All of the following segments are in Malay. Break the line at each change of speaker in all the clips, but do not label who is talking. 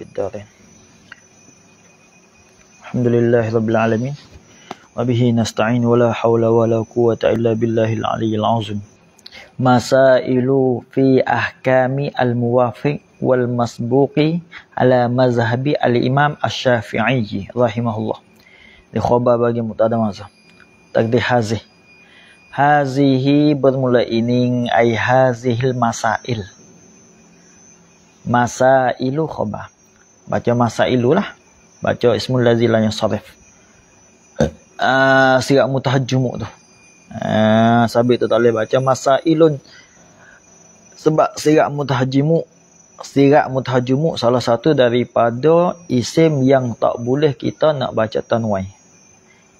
في الدارين الحمد لله رب العالمين وبه نستعين ولا حول ولا قوة إلا بالله العلي العظيم مسائل في أحكام الموافق والمسبوق على مذهب الإمام الشافعي رحمه الله لخبر bagi mutadamazah تقدي هذه هذه bermula ining ai hazihil masail masailu khabar baca masa ilulah baca ismul lazil yang sarif ah uh, sirat mutahajjumuk tu uh, sabit tu tak boleh baca masa ilun sebab sirat mutahajjumuk sirat mutahajjumuk salah satu daripada isim yang tak boleh kita nak baca tanwai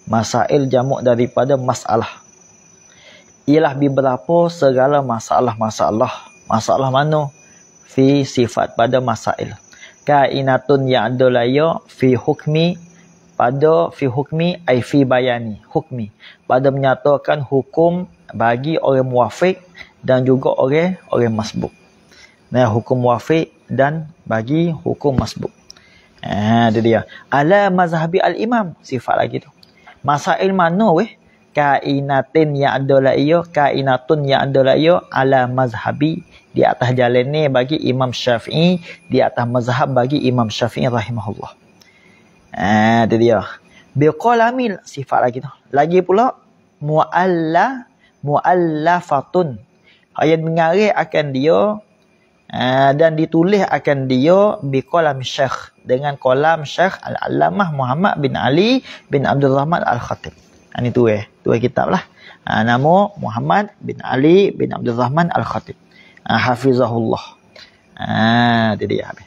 masail jamuk daripada masalah ialah beberapa segala masalah-masalah masalah mana fi sifat pada masail kainatun ya'dulayo fi hukmi pada fi hukmi ay fi bayani hukmi pada menyatakan hukum bagi orang muafik dan juga orang orang masbuk nah hukum muafik dan bagi hukum masbuk ah dia dia ala mazhabi al imam sifat lagi tu masail mana weh kainatin ya'dulayo kainatun ya'dulayo ala mazhabi di atas jalan ni bagi Imam Syafi'i di atas mazhab bagi Imam Syafi'i rahimahullah. Ah eh, dia dia. Biqalamil sifat lagi tu. Lagi pula mualla muallafatun. Ayat mengarai akan dia eh, dan ditulis akan dia biqalam syekh dengan kolam Syekh Al-Alamah Muhammad bin Ali bin Abdul Rahman Al-Khatib. Ini ha, tu eh, tu eh kitab lah. Ha, nama Muhammad bin Ali bin Abdul Rahman Al-Khatib. Ah, hafizahullah. Ah, dia ya habis.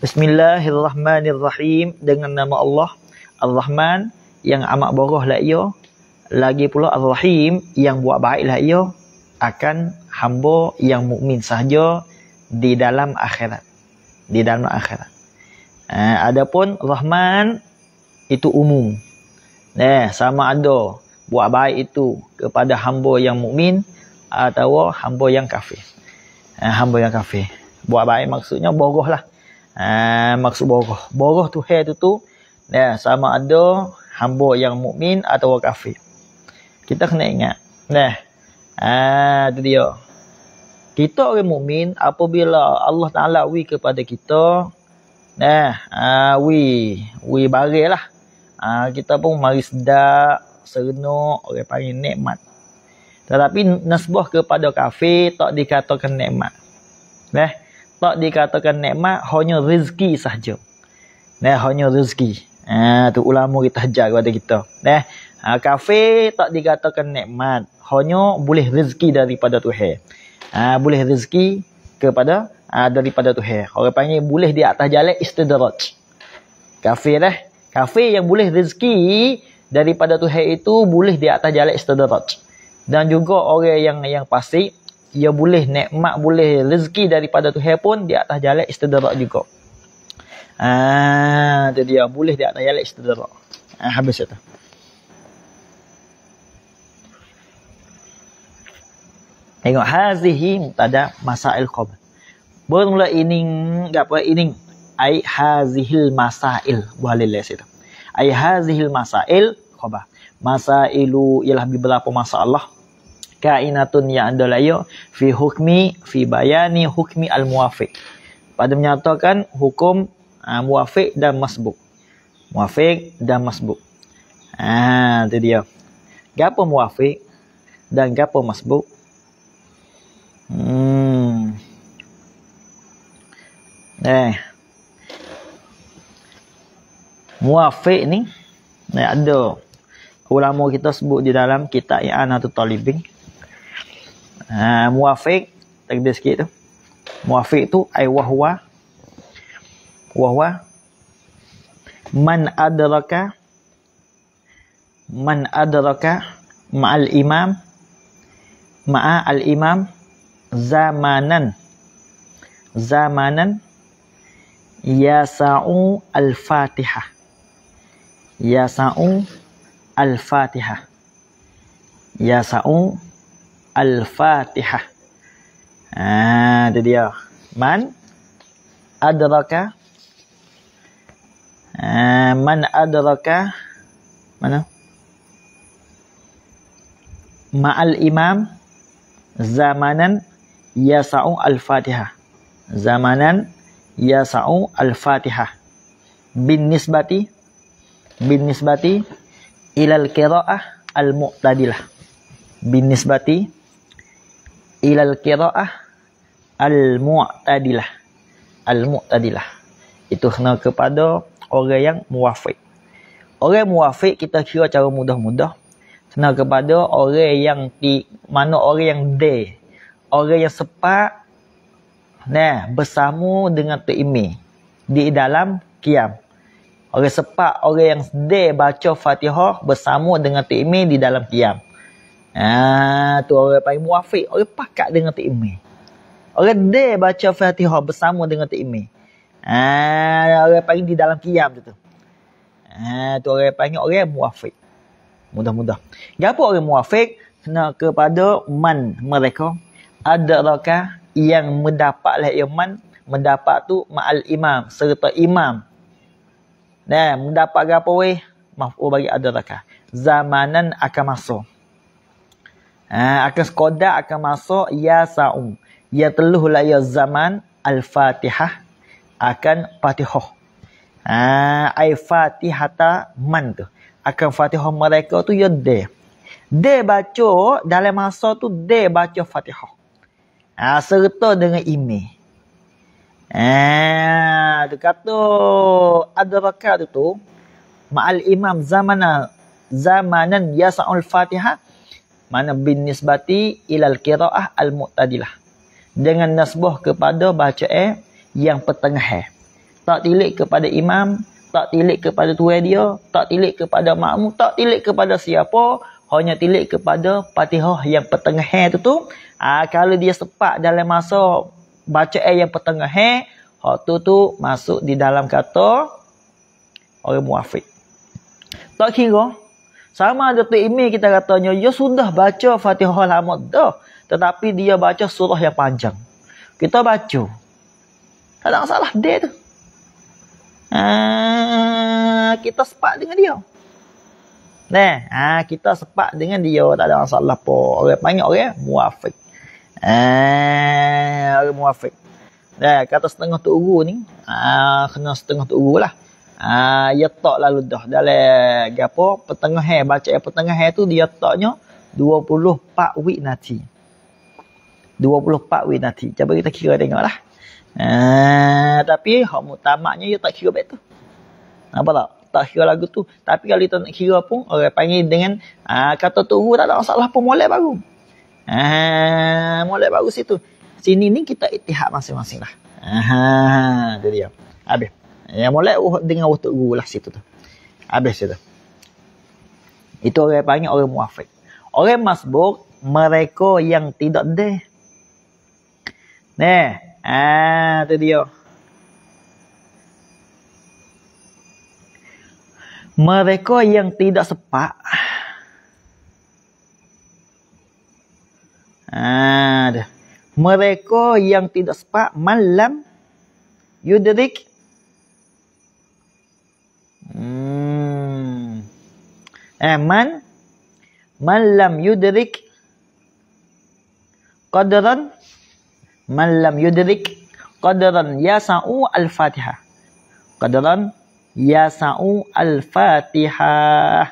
Bismillahirrahmanirrahim dengan nama Allah Ar-Rahman yang amat boroh lah ia. Lagi pula Ar-Rahim yang buat baik lah ia akan hamba yang mukmin sahaja di dalam akhirat. Di dalam akhirat. Ah, adapun Rahman itu umum. Nah, eh, sama ada buat baik itu kepada hamba yang mukmin atau hamba yang kafir uh, hamba yang kafir. Buat baik maksudnya boroh lah. Uh, maksud boroh. Boroh tu hair tu tu. Ya, sama ada hamba yang mukmin atau orang kafir. Kita kena ingat. Nah. Ah, tu dia. Kita orang mukmin apabila Allah Taala wi kepada kita, nah, ah wi, wi lah, Ah kita pun mari sedap, serenuk, orang panggil nikmat. Tetapi nasbah kepada kafe tak dikatakan nikmat. Neh, tak dikatakan nikmat hanya rezeki sahaja. Neh, hanya rezeki. Ah ha, tu ulama kita ajar kepada kita. Neh, ha, kafe tak dikatakan nikmat, hanya boleh rezeki daripada Tuhan. Ha, boleh rezeki kepada ha, daripada Tuhan. Orang panggil boleh di atas jalan istidraj. kafe, eh. kafe yang boleh rezeki daripada Tuhan itu boleh di atas jalan istidraj dan juga orang yang yang pasti ia boleh nikmat boleh rezeki daripada tu pun di atas jalan istidrak juga. Ah, tu dia boleh di atas jalan istidrak. Ah, habis itu. Tengok hazihi tada masail qabl. Bermula ini apa ini ai hazihil masail boleh lihat situ. Ai hazihil masail qabl. Masailu ialah beberapa masalah kainatun ya ada fi hukmi fi bayani hukmi al muwafiq pada menyatakan hukum uh, muwafiq dan masbuk muwafiq dan masbuk ah tu dia gapo muwafiq dan gapo masbuk hmm eh muwafiq ni ni eh, ada ulama kita sebut di dalam kitab i'anatut talibin Ha, muafiq. Tadi sikit tu. Muafiq tu. Ay wahwa. Wahwa. Man adraka. Man adraka. Ma'al imam. Ma'al imam. Zamanan. Zamanan. Yasa'u al-fatihah. Yasa'u al-fatihah. Yasa'u al Al-Fatihah. Ha, itu dia. Man adraka. Ha, man adraka. Mana? Ma'al imam zamanan yasa'u al-fatihah. Zamanan yasa'u al-fatihah. Bin nisbati. Bin nisbati. Ilal kira'ah al-mu'tadilah. Bin nisbati. Bin nisbati ilal qiraah al mu'tadilah al mu'tadilah itu kena kepada orang yang muwafiq orang muwafiq kita kira cara mudah-mudah kena kepada orang yang di mana orang yang de orang yang sepak nah bersamu dengan tu imi di dalam kiam orang sepak orang yang de baca fatihah bersamu dengan tu imi di dalam kiam Ha, tu orang paling muafiq. Orang pakat dengan Tok Imeh. Orang dia baca Fatihah bersama dengan Tok Imeh. Ha, orang paling di dalam kiam tu. tu Ha, tu orang paling orang muafiq. Mudah-mudah. Kenapa orang muafiq? Kena kepada man mereka. ada raka yang mendapatlah iman mendapat tu ma'al imam serta imam nah mendapat apa weh mahfu bagi ada raka zamanan akan masuk Ha, akan sekodak akan masuk ya saum. Ya teluh la ya zaman al-fatihah akan fatihah. Ha, ai fatihata man tu. Akan fatihah mereka tu ya de. De baca dalam masa tu de baca fatihah. Ha, serta dengan ime. Ah, tu kata ada bakar tu tu ma'al imam zamana zamanan yasa'ul fatihah mana bin nisbati ilal qiraah al muqtadilah dengan nasbah kepada baca eh yang pertengah eh. tak tilik kepada imam tak tilik kepada tuan dia tak tilik kepada makmu tak tilik kepada siapa hanya tilik kepada fatihah yang pertengah eh tu tu ah kalau dia sepak dalam masa baca eh yang pertengah eh hak tu tu masuk di dalam kata orang muafiq tak kira sama ada tu Imi kita katanya, dia ya sudah baca Fatihah Al-Hamad dah. Tetapi dia baca surah yang panjang. Kita baca. Tak ada masalah dia tu. Ha, kita sepak dengan dia. Nah, ha, kita sepak dengan dia. Tak ada masalah pun. Orang panggil orang muafiq. Ha, orang muafiq. Nah, kata setengah tu uru ni. Ha, kena setengah tu uru lah. Ah ha, ya tak lalu dah dalam Gapo, petengah hari baca yang petengah hari tu dia taknya 24 week nanti. 24 week nanti. Cuba kita kira tengoklah. Ah tapi hak mutamaknya dia tak kira baik tu. Apa tak? Tak kira lagu tu. Tapi kalau kita nak kira pun orang panggil dengan ah kata tu tak ada masalah pun molek baru. Ah molek baru situ. Sini ni kita ittihad masing-masing lah. Aha, itu dia. Habis. Yang molek oh, dengan waktu guru lah situ tu. Habis situ. Itu orang yang panggil orang muafiq. Orang masbuk, mereka yang tidak deh. Nah, ah, ha, tu dia. Mereka yang tidak sepak. Ah, ha, dah. Mereka yang tidak sepak malam yudrik Hmm. Eh, man. Man lam yudrik. Qadran. Man lam yudrik. Qadran yasa'u al-fatiha. Qadran yasa'u al fatihah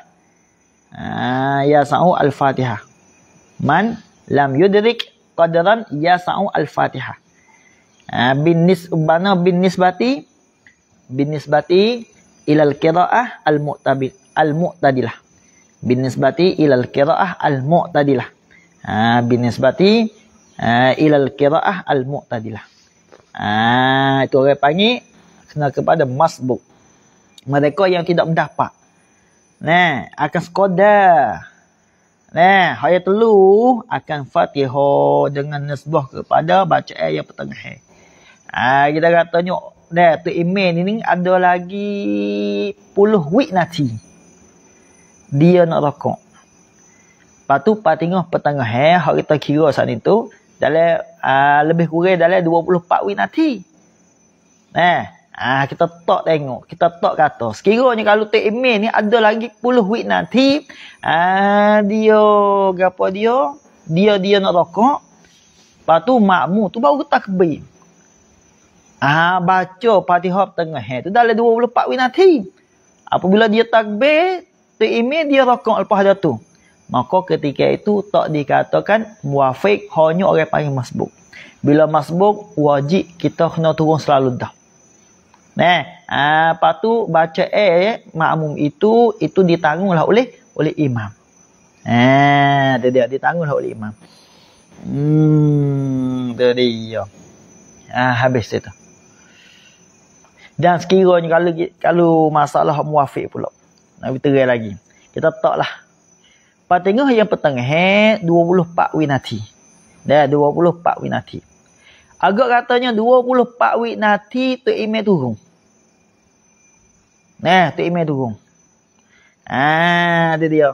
Ah, yasa'u al fatihah Man lam yudrik. Qadran yasa'u al fatihah Ah, bin nisbana bin nisbati. Bin nisbati ilal kiraah al mu'tabil al mu'tadilah binisbati ilal kiraah al mu'tadilah ha binisbati ha, ilal kiraah al mu'tadilah ha itu orang panggil kena kepada masbuk mereka yang tidak mendapat nah akan skoda nah hayat telu akan fatihah dengan nisbah kepada bacaan yang pertengah Ah ha, kita kata nyok dia tu email ni ada lagi puluh week nanti dia nak rokok lepas tu pak tengah petengah eh hak kita kira saat itu dalam uh, lebih kurang dalam 24 week nanti eh ah uh, kita tak tengok kita tak kata sekiranya kalau tu email ni ada lagi puluh week nanti ah uh, dia gapo dia dia dia nak rokok lepas tu makmu tu baru tak kebim Ah ha, baca Fatihah tengah hari eh, tu dalam 24 minati. Apabila dia takbir, terimi dia rakaat lepas dia tu. Maka ketika itu tak dikatakan muafiq hanya orang panggil masbuk. Bila masbuk wajib kita kena turun selalu dah. Nah, ah apa tu baca eh makmum itu itu ditanggunglah oleh oleh imam. Eh, dia dia ditanggunglah oleh imam. Hmm, tadi dia. Ah habis itu. Dan sekiranya kalau kalau masalah muafiq pula. Nabi terai lagi. Kita tak lah. Patengah yang yang pertengah. 24 eh, winati. Dah 24 winati. Agak katanya 24 winati tu ime turun. Nah, tu ime turun. Ah, dia dia.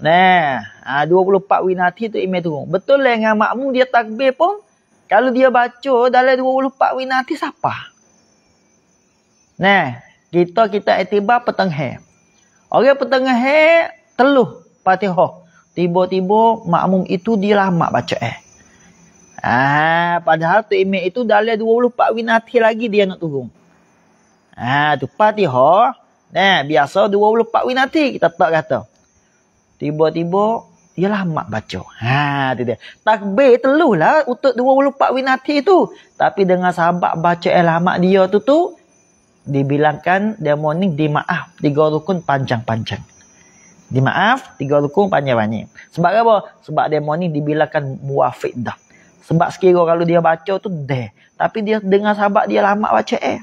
Nah, ah 24 winati tu ime turun. Betul lah dengan makmum dia takbir pun kalau dia baca dalam 24 winati siapa? Nah, kita kita tiba iktibar petenghe. Orang petenghe teluh Fatihah. Tiba-tiba makmum itu dilamak baca eh. Ah, padahal tu ime itu dah dalil 24 winati lagi dia nak turun. Ah, tu Fatihah. Nah, biasa 24 winati kita tak kata. Tiba-tiba ialah mak baca. Ha, tu dia. Takbir telulah untuk 24 winati tu. Tapi dengan sahabat baca ialah mak dia tu tu, dibilangkan dia morning dimaaf tiga rukun panjang-panjang. Dimaaf tiga rukun panjang-panjang. Sebab apa? Sebab dia morning dibilangkan muafiq dah. Sebab sekiranya kalau dia baca tu deh. Tapi dia dengar sahabat dia lama baca eh.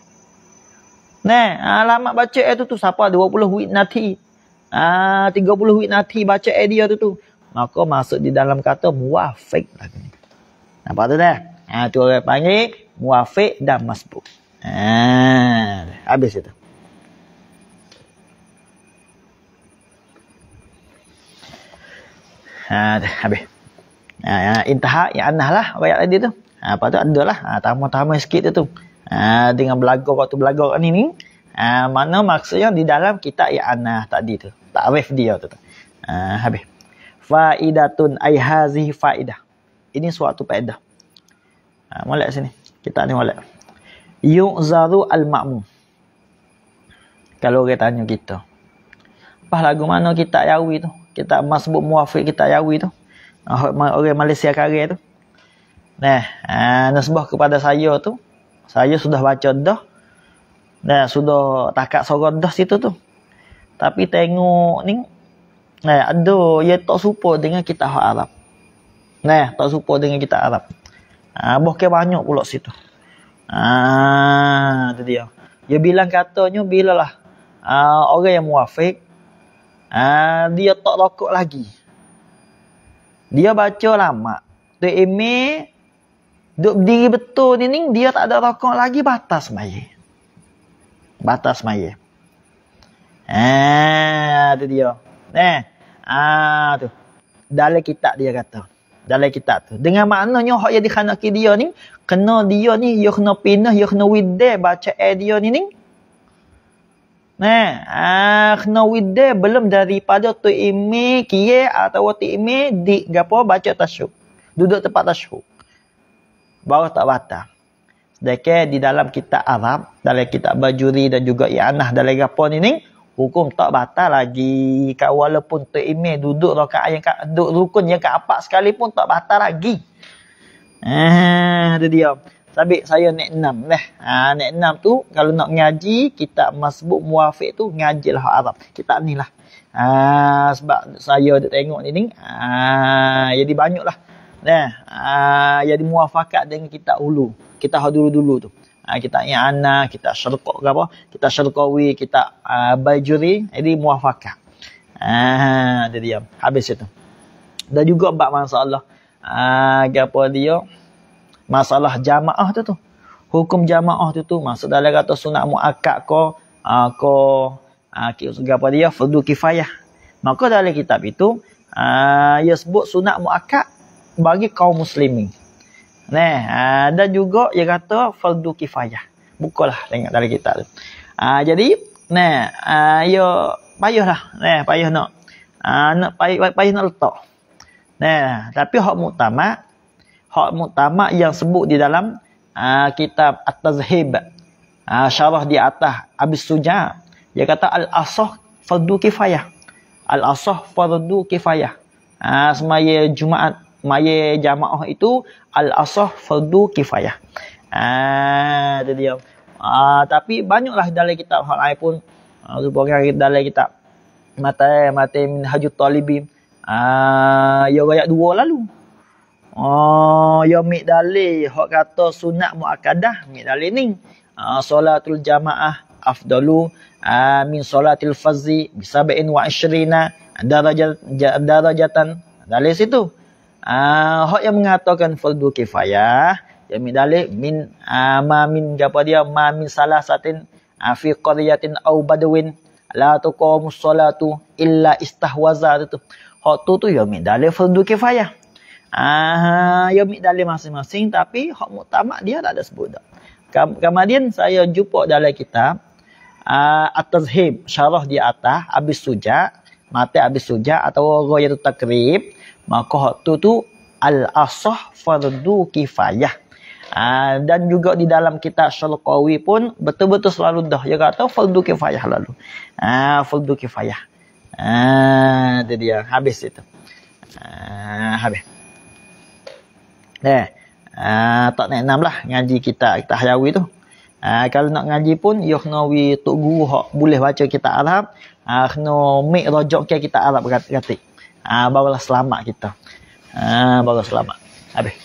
Nah, ha, lama baca eh tu tu siapa 20 huit nanti. Ah ha, 30 huit nanti baca eh dia tu tu. Maka masuk di dalam kata muafiq lah. Nampak tu dah? Ha, tu orang panggil muafiq dan masbuk. Ah, habis itu. Ah, habis. Ah, ya, intaha ya anah lah ayat tadi tu. apa ah, tu ada lah. Ah, tamu-tamu sikit tu tu. Ah, dengan belagu waktu belagu kat ni ni. Ah, mana maksudnya di dalam kitab ya anah tadi tu. Takrif dia tu tu. Ah, habis. Faidatun ai hazihi faidah. Ini suatu faedah. Ah, molek sini. Kita ni molek yu'zaru al-ma'mum. Kalau orang tanya kita. Apa lagu mana kita yawi tu? Kita masbuk muafiq kita yawi tu. Ah, orang Malaysia kare tu. Nah, ah, nasbah kepada saya tu. Saya sudah baca dah. Nah, sudah takak sorot dah situ tu. Tapi tengok ni. Nah, ada ia tak support dengan kita Arab. Nah, tak support dengan kita Arab. Ah, ha, banyak pula situ. Ah, tu dia. Dia bilang katanya bila lah uh, orang yang muafik uh, ah, dia tak rokok lagi. Dia baca lama. Tu Emi duk berdiri betul ni ning dia tak ada rokok lagi batas mai. Batas mai. Ah, tu dia. Eh, ah tu. Dalam kitab dia kata dalam kitab tu. Dengan maknanya hak yang dikhanaki dia ni, kena dia ni, dia kena pindah, dia kena widah baca air dia ni ni. Nah, ah, kena widah belum daripada tu imi kie atau tu imi di gapo baca tasyuk. Duduk tempat tasyuk. Baru tak batal. Sedangkan di dalam kitab Arab, dalam kitab Bajuri dan juga Ianah dalam gapo ni ni, hukum tak batal lagi. Kau walaupun tu email duduk lah kau yang duduk rukun yang kat apa sekalipun tak batal lagi. Ah, ada dia. Tapi saya nak enam lah. Ha, nak enam tu kalau nak ngaji kita masbuk muafiq tu ngaji lah Arab. Kita ni lah. Ha, sebab saya ada tengok ni ni. Ha, jadi banyak lah. Nah, ah, jadi muafakat dengan kita ulu. Kita dulu-dulu tu. Ha, kita i'ana, kita syarqa ke apa, kita syarqawi, kita uh, bajuri, jadi muafakah. Ah, ha, dia diam. Habis itu. Dan juga bab masalah ah uh, apa dia? Masalah jamaah tu tu. Hukum jamaah tu tu maksud dalam kata sunat muakkad ko ah uh, ko ah uh, apa dia? Fardu kifayah. Maka dalam kitab itu ah ia sebut sunat muakkad bagi kaum muslimin. Nah, ada juga yang kata fardu kifayah. Bukalah tengok dari kita tu. Ah jadi nah ayo ah, payahlah. Nah payah nak. Ah nak payah, payah nak letak. Nah, tapi hak mutama hak mutama yang sebut di dalam uh, kitab At-Tazhib. Ah syarah di atas Abis Suja dia kata al-asah fardu kifayah. Al-asah fardu kifayah. Ah semaya Jumaat maya jamaah itu al-asah fardu kifayah. Ah, itu dia. Ah, tapi banyaklah dalam kitab hal ai pun ah, dalam kitab matai mata min hajut talibi. Ah, ya ayat 2 lalu. Oh, ya mik dali hok kata sunat muakkadah mik dali ni. Ah, solatul jamaah afdalu ah, min solatil fazi bisabain wa ashrina darajat darajatan dari situ. Ah, yang mengatakan fardu kifayah yang min dalil min ah, ma min apa dia ma min salah satin uh, fi qaryatin au badwin la tuqamu salatu illa istahwaza tu. Hak tu tu yang min dalil fardu kifayah. Ah, uh, yang min dalil masing-masing tapi hak muktamad dia tak ada sebut dah. Kemudian saya jumpa dalam kitab uh, ah, At-Tazhib syarah di atas Abis Suja mati Abis Suja atau Ghoyatul Takrib maka hak tu tu al asah fardu kifayah ha, dan juga di dalam kitab syalqawi pun betul-betul selalu dah dia kata fardu kifayah lalu ha, ah, fardu kifayah ha, ah, jadi dia habis itu ha, habis Eh, uh, tak nak enam lah ngaji kita kita hayawi tu. Uh, kalau nak ngaji pun, ya kena tok guru hak boleh baca kita Arab. Uh, kena make rojok ke kita Arab gat, gatik ha, ah, barulah selamat kita ha, ah, barulah selamat habis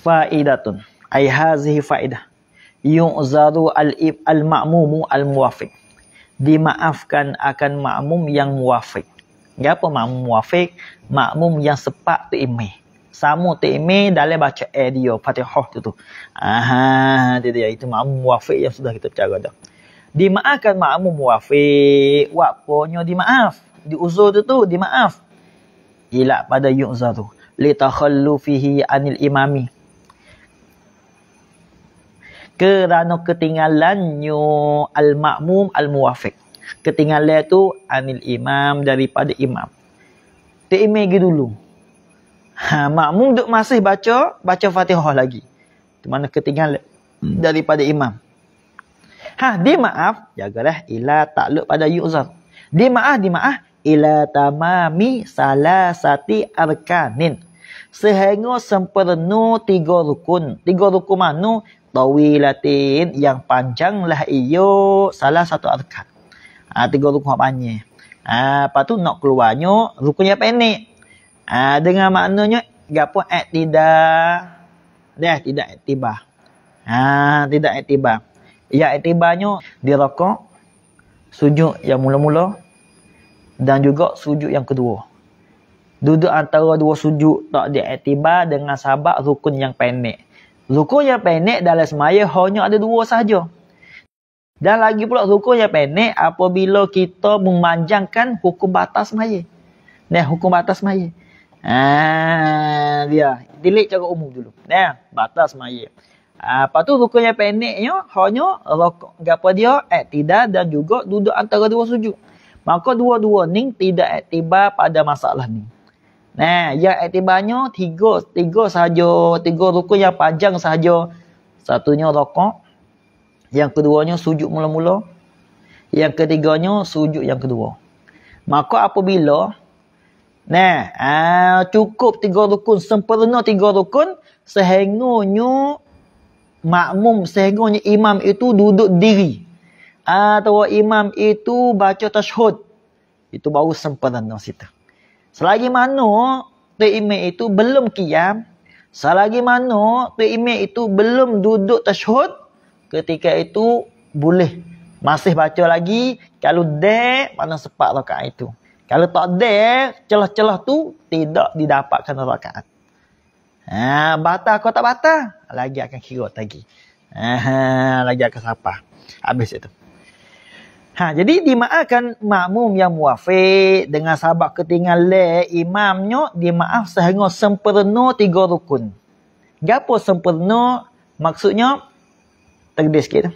fa'idatun ay hazihi fa'idah yu'zaru al-ib al-ma'mumu al-muwafiq dimaafkan akan makmum yang muwafiq apa makmum muwafiq makmum yang sepak tu imeh Samu teme dalam baca eh dia Fatihah tu tu. Aha, dia dia itu makmum muwafiq yang sudah kita bicara dah. Dimaafkan makmum muwafiq, waponyo dimaaf. Diuzur tu tu dimaaf. Ila pada yuzur tu. Li takhallufihi anil imami. Kerana ketinggalannya al-makmum al-muwafiq. Ketinggalan tu anil imam daripada imam. Tak imam dulu. Ha, makmum duduk masih baca, baca fatihah lagi. Di mana ketinggalan daripada imam. Ha, di maaf, jagalah ila takluk pada yu'zar. Di maaf, di maaf, ila tamami salah salasati arkanin. Sehingga sempurna tiga rukun. Tiga rukun mana? Tawilatin yang panjang lah iyo salah satu arkan. Ha, tiga rukun apa ni? Ha, lepas tu nak keluarnya rukun yang pendek. Ah ha, dengan maknanya gapo i'tidal. Dah tidak i'tibar. Ha ah, tidak i'tibar. Ya i'tibarnya di rakaat sujud yang mula-mula dan juga sujud yang kedua. Duduk antara dua sujud tak di'tibar dengan sabak rukun yang pendek. Rukun yang pendek dalam semaya hanya ada dua sahaja. Dan lagi pula rukun yang pendek apabila kita memanjangkan hukum batas semaya. Nah, hukum batas semaya. Ha, dia delete cara umum dulu. Ya, batas semaya. Ha, lepas tu rukun yang pendeknya hanya rokok. Gapa dia? Eh, tidak dan juga duduk antara dua sujud. Maka dua-dua ni tidak aktibar pada masalah ni. Nah, yang aktibarnya tiga, tiga sahaja, tiga rukun yang panjang sahaja. Satunya rokok. Yang keduanya sujud mula-mula. Yang ketiganya sujud yang kedua. Maka apabila Nah, uh, cukup tiga rukun, sempurna tiga rukun sehingganya makmum, sehingganya imam itu duduk diri. Atau ah, imam itu baca tashhud. Itu baru sempurna situ. Selagi mana tu itu belum kiam, selagi mana tu itu belum duduk tashhud, ketika itu boleh masih baca lagi kalau dek mana sepak rakaat itu. Kalau tak ada celah-celah tu tidak didapatkan rakaat. Ha, batal kau tak batal, lagi akan kira lagi. Ha, lagi akan sapa. Habis itu. Ha, jadi dimaafkan makmum yang muafiq dengan sahabat ketinggalan imamnya dimaaf sehingga sempurna tiga rukun. Gapo sempurna? Maksudnya tegdis sikit.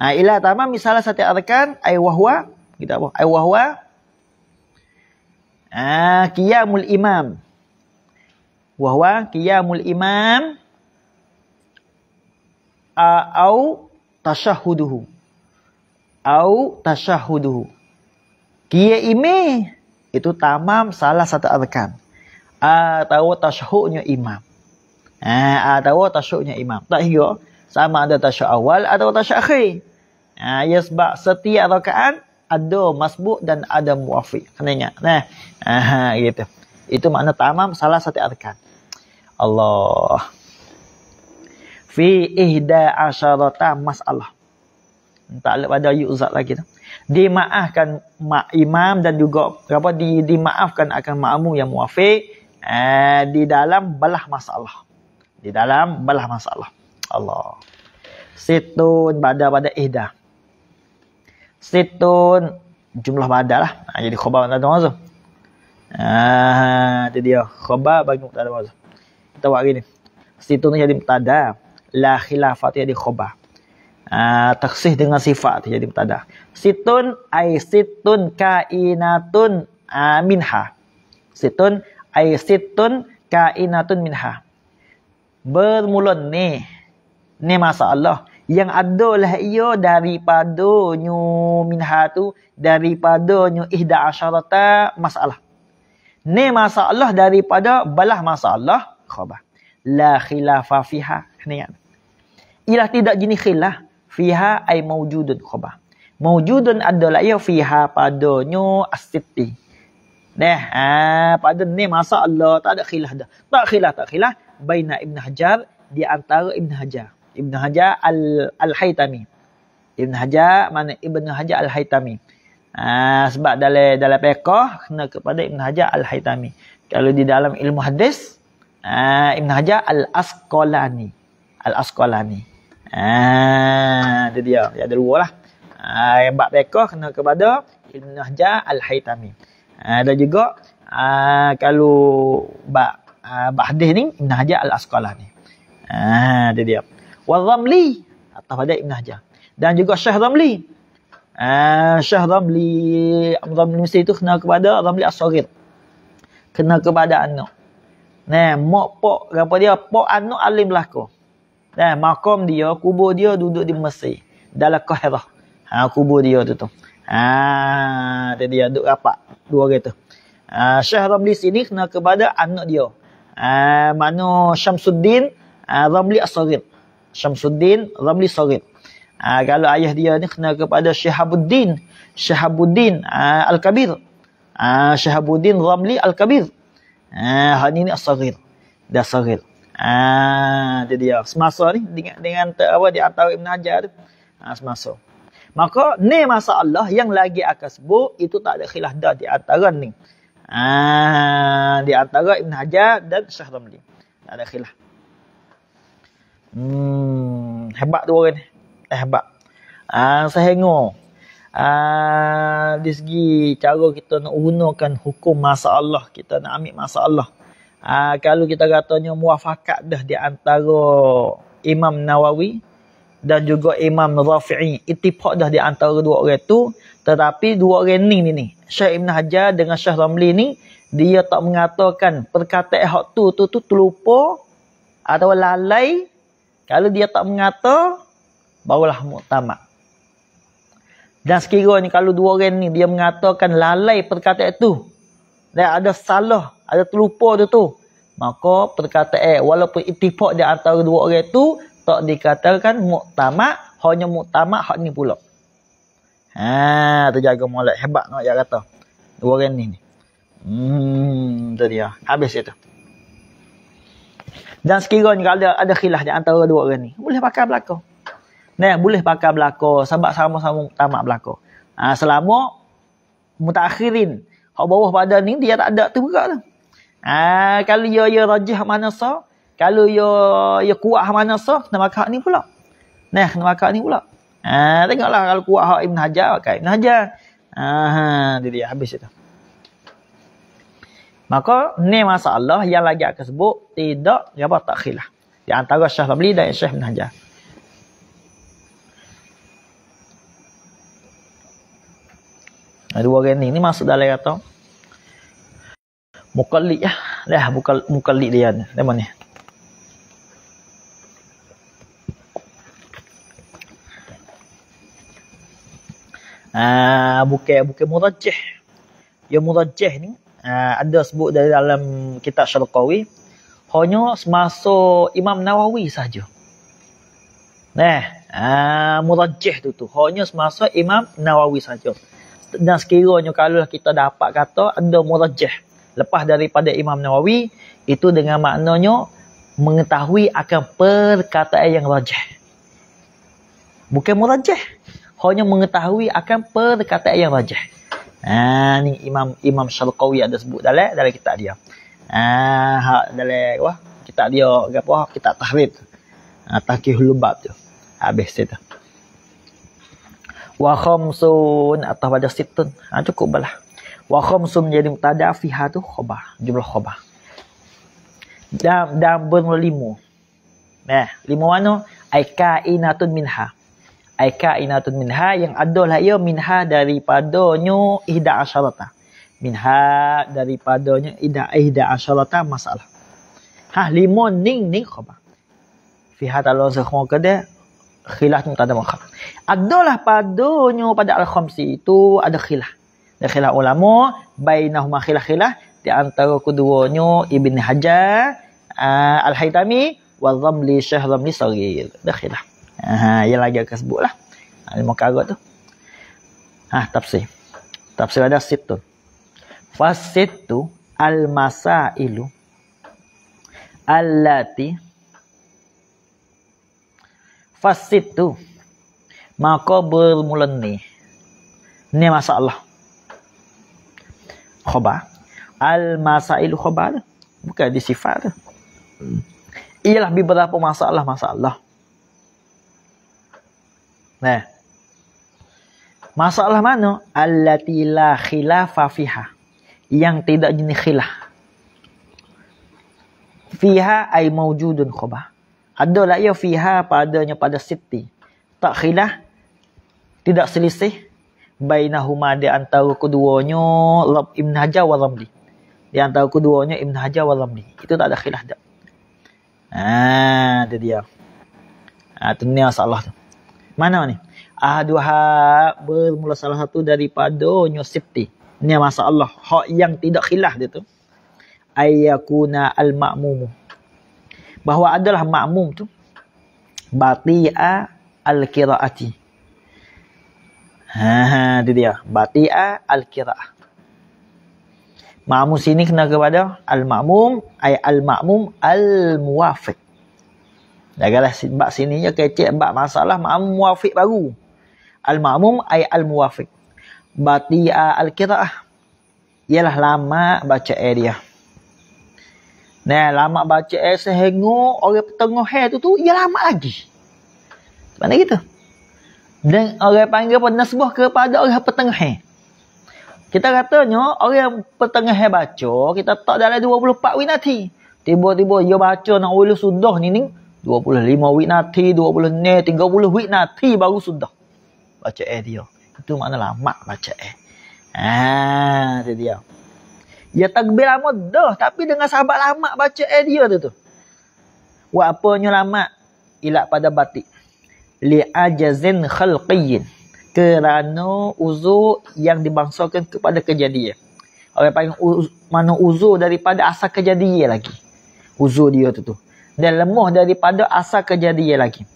Ha, ila tamam misalnya satu arkan ai wahwa kita apa? Ai wahwa Ah, qiyamul imam. Wahwa qiyamul imam atau tashahuduhu. Au tashahuduhu. Qiyam ini itu tamam salah satu arkan. Atau tashahudnya imam. Ah, atau tashahudnya imam. Tak hiyo sama ada tashahud awal atau tashahud akhir. Ah, ya setiap rakaat ada masbuk dan ada muafiq. Kena ingat. Nah, ha, gitu. Itu makna tamam salah satu arkan. Allah. Fi ihda asyarata mas'alah. Tak ada pada uzat lagi tu. Dimaafkan mak imam dan juga apa di, dimaafkan akan makmum yang muafiq eh, di dalam belah masalah. Di dalam belah masalah. Allah. Situ pada pada ihda. Situn jumlah madah lah. Ha, jadi khobar bagi muktadah mawazuh. Ah, ha, itu dia. Khobar bagi muktadah mawazuh. Kita buat hari Situn jadi muktadah. La khilafah tu jadi khobar. Ha, taksih dengan sifat tu jadi muktadah. Situn ay situn kainatun minha. Situn ay situn kainatun minha. Bermulun ni. Ni masalah. Allah yang adalah ia daripada nyu minhatu daripada nyu ihda asyarata masalah ni masalah daripada balah masalah khabar la khilafa fiha ni kan ialah tidak jenis khilaf fiha ay mawjudun khabar mawjudun adalah ia fiha padanya asyiti. Nah, ha, pada ni masalah tak ada khilaf dah. Tak khilaf, tak khilaf. Baina Ibn Hajar di antara Ibn Hajar. Ibn Hajar al al Haytami. Ibn Hajar mana Ibn Hajar al Haytami. Ha, sebab dalam dalam pekoh kena kepada Ibn Hajar al Haytami. Kalau di dalam ilmu hadis, ha, Ibn Hajar al Asqalani. Al Asqalani. Ah, ha, itu dia dia ada dua lah. Ah, yang bab pekoh kena kepada Ibn Hajar al Haytami. Ha, ada juga ha, kalau bab Uh, ha, bahdeh ni Ibn Hajar Al-Asqalah Ah, uh, dia dia. Wadhamli atau pada Ibn Hajar. Dan juga Syekh Ramli. Uh, ah, Syekh Ramli Ramli Mesir itu kena kepada Ramli As-Sarid. Kena kepada anak. Nah, mak pok apa dia? Pok anak alim belako. Nah, makam dia, kubur dia duduk di Mesir. Dalam kaherah, Ha, kubur dia tu tu. Ha, dia dia duduk rapat. Dua orang tu. Ha, Syekh Ramli sini kena kepada anak dia. Ha, mana Syamsuddin ha, Ramli As-Sarid. Syamsuddin Ramli Sarif. Ha, ah, kalau ayah dia ni kena kepada Syihabuddin. Syihabuddin ha, ah, Al-Kabir. Ha, ah, Syihabuddin Ramli Al-Kabir. Ha, ini Al-Sarif. Dah Sarif. Ha, dia dia. Semasa ni dengan, dengan apa, di antara Ibn Hajar tu. Ha, semasa. Maka ni masalah yang lagi akan sebut itu tak ada khilaf dah di antara ni. Ah, di antara Ibn Hajar dan Syahramli. Tak ada khilaf. Hmm, hebat tu orang ni. Eh, hebat. Ah, uh, saya hengur. Ah, uh, di segi cara kita nak gunakan hukum Allah kita nak ambil masalah. Ah, uh, kalau kita katanya muafakat dah di antara Imam Nawawi dan juga Imam Rafi'i, itifak dah di antara dua orang tu, tetapi dua orang ni ni, ni Syekh Ibn Hajar dengan Syekh Ramli ni, dia tak mengatakan perkataan hak tu tu tu terlupa atau lalai kalau dia tak mengata, barulah muktamad. Dan sekiranya kalau dua orang ni dia mengatakan lalai perkataan itu. Dan ada salah, ada terlupa dia tu. Maka perkataan walaupun itipak dia antara dua orang itu tak dikatakan muktamad, hanya muktamad hak ni pula. Ha, jaga molek hebat nak no, dia kata. Dua orang ni ni. Hmm, tu dia. Habis itu. Dan sekiranya ada ada khilaf di antara dua orang ni, boleh pakai belako. Nah, boleh pakai belako sebab sama-sama tamak belako. Ha, selama mutaakhirin, Kalau bawah pada ni dia tak ada terbuka juga tu. Lah. Ha, kalau ya ya rajih mana sah, kalau ya ya kuat mana sah, kena pakai ni pula. Nah, kena pakai ni pula. Ha, tengoklah kalau kuat hak Ibn Hajar, pakai Ibn Hajar. Ha, ha dia habis itu. Maka ni masalah yang lagi akan sebut tidak apa tak khilaf. Di antara Syekh Tabli dan Syekh Ibn Hajar. dua orang ni ni masuk dalam kata mukallid ya. Ah, dah bukan mukallid dia ni. Lah mana ni? Ah bukan bukan murajjih. Yang murajjih ni uh, ada sebut dari dalam kitab Syarqawi hanya semasa Imam Nawawi saja. Nah, uh, murajjih tu tu hanya semasa Imam Nawawi saja. Dan sekiranya kalau kita dapat kata ada murajjih lepas daripada Imam Nawawi itu dengan maknanya mengetahui akan perkataan yang rajih. Bukan murajjih, hanya mengetahui akan perkataan yang rajih. Ah ni Imam Imam Syalqawi ada sebut dalam dalam kitab dia. Ah dalam wah Kitab dia apa? Kitab tahrid, Ah Tahqiqul Lubab tu. Habis cerita. Wa khamsun atau pada situn. Ah cukup belah. Wa khamsun menjadi mutada fiha tu khabar. Jumlah khabar. Dan dan bun limu. Nah, eh, limu mana? Aika inatun minha. Aika inatun minha yang adalah ia ya, minha daripadanya ihda asyarata minha daripadanya ihda ihda asyarata masalah ha lima ning ning khaba fi hada lawan sekhon kada khilaf tu tak ada makhluk. Adalah padanya pada Al-Khamsi itu ada khilah. Ada khilah ulama, bainahumah khilaf khilah Di antara keduanya Ibn Hajar, uh, Al-Haytami, wal-Ramli Syahramli Sarir. Ada khilah. Ha, ya lagi akan sebut lah. lima karat tu. Ha, tafsir. Tafsir ada sit tu. Fasit tu al-masailu allati fasit tu maka bermula ni. Ni masalah. Khoba. Al-masailu khoba tu. Bukan disifat tu. Ialah beberapa masalah-masalah. Nah. Masalah mana? Allati la khilafa fiha. Yang tidak jenis khilaf. Fiha ay mawjudun khubah. Adalah ia fiha padanya pada siti. Tak khilaf. Tidak selisih. Bainahuma di antara keduanya Lab Ibn Hajar wa Ramli. Di antara keduanya Ibn Hajar wa Ramli. Itu tak ada khilaf tak. Ah, itu dia. Ah, itu ni masalah tu. Mana ni? Aduhab bermula salah satu daripada nyusipti. Ini masa Allah. Hak yang tidak khilah dia tu. Ayakuna al-ma'mumu. Bahawa adalah ma'mum tu. Bati'a al-kira'ati. Ha, itu dia. Bati'a al-kira'ah. Ma'mum sini kena kepada al ma'mum ay al ma'mum al-muwafiq. Jagalah sebab sininya kecil sebab masalah ma'amum muafiq baru. Al-ma'amum ay al-muafiq. Bati'a al-kira'ah. Ialah lama baca air dia. Nah, lama baca air sehingga orang tengah air tu tu, ia lama lagi. Mana gitu? Dan orang panggil pun nasbah kepada orang petengah air. Kita katanya orang petengah air baca, kita tak dalam 24 winati. Tiba-tiba dia baca nak ulu sudah ni ni. 25 winati, 20 ne, 30 winati baru sudah. Baca eh dia. Itu makna lama baca eh. Ah, dia dia. Ya takbir lama dah, tapi dengan sahabat lama baca eh dia tu tu. Wa apanya lama? Ilak pada batik. Li ajazin khalqiyin. Kerana uzur yang dibangsakan kepada kejadian. Orang panggil uz, mana uzur daripada asal kejadian lagi. Uzur dia tu tu dan lemah daripada asal kejadian lagi.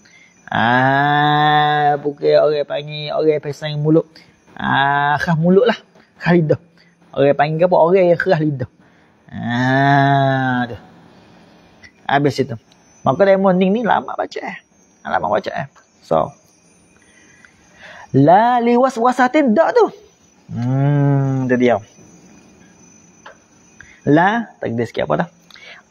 Ah, bukan orang panggil orang pesan mulut. Ah, khas mulut lah. Khas lidah. Orang panggil apa? Orang yang khas lidah. Ah, tu. Habis itu. Maka dalam morning ni lama baca eh. Lama baca eh. So. La liwas wasatin dak tu. Hmm, tu dia. La, tak ada sikit apa dah.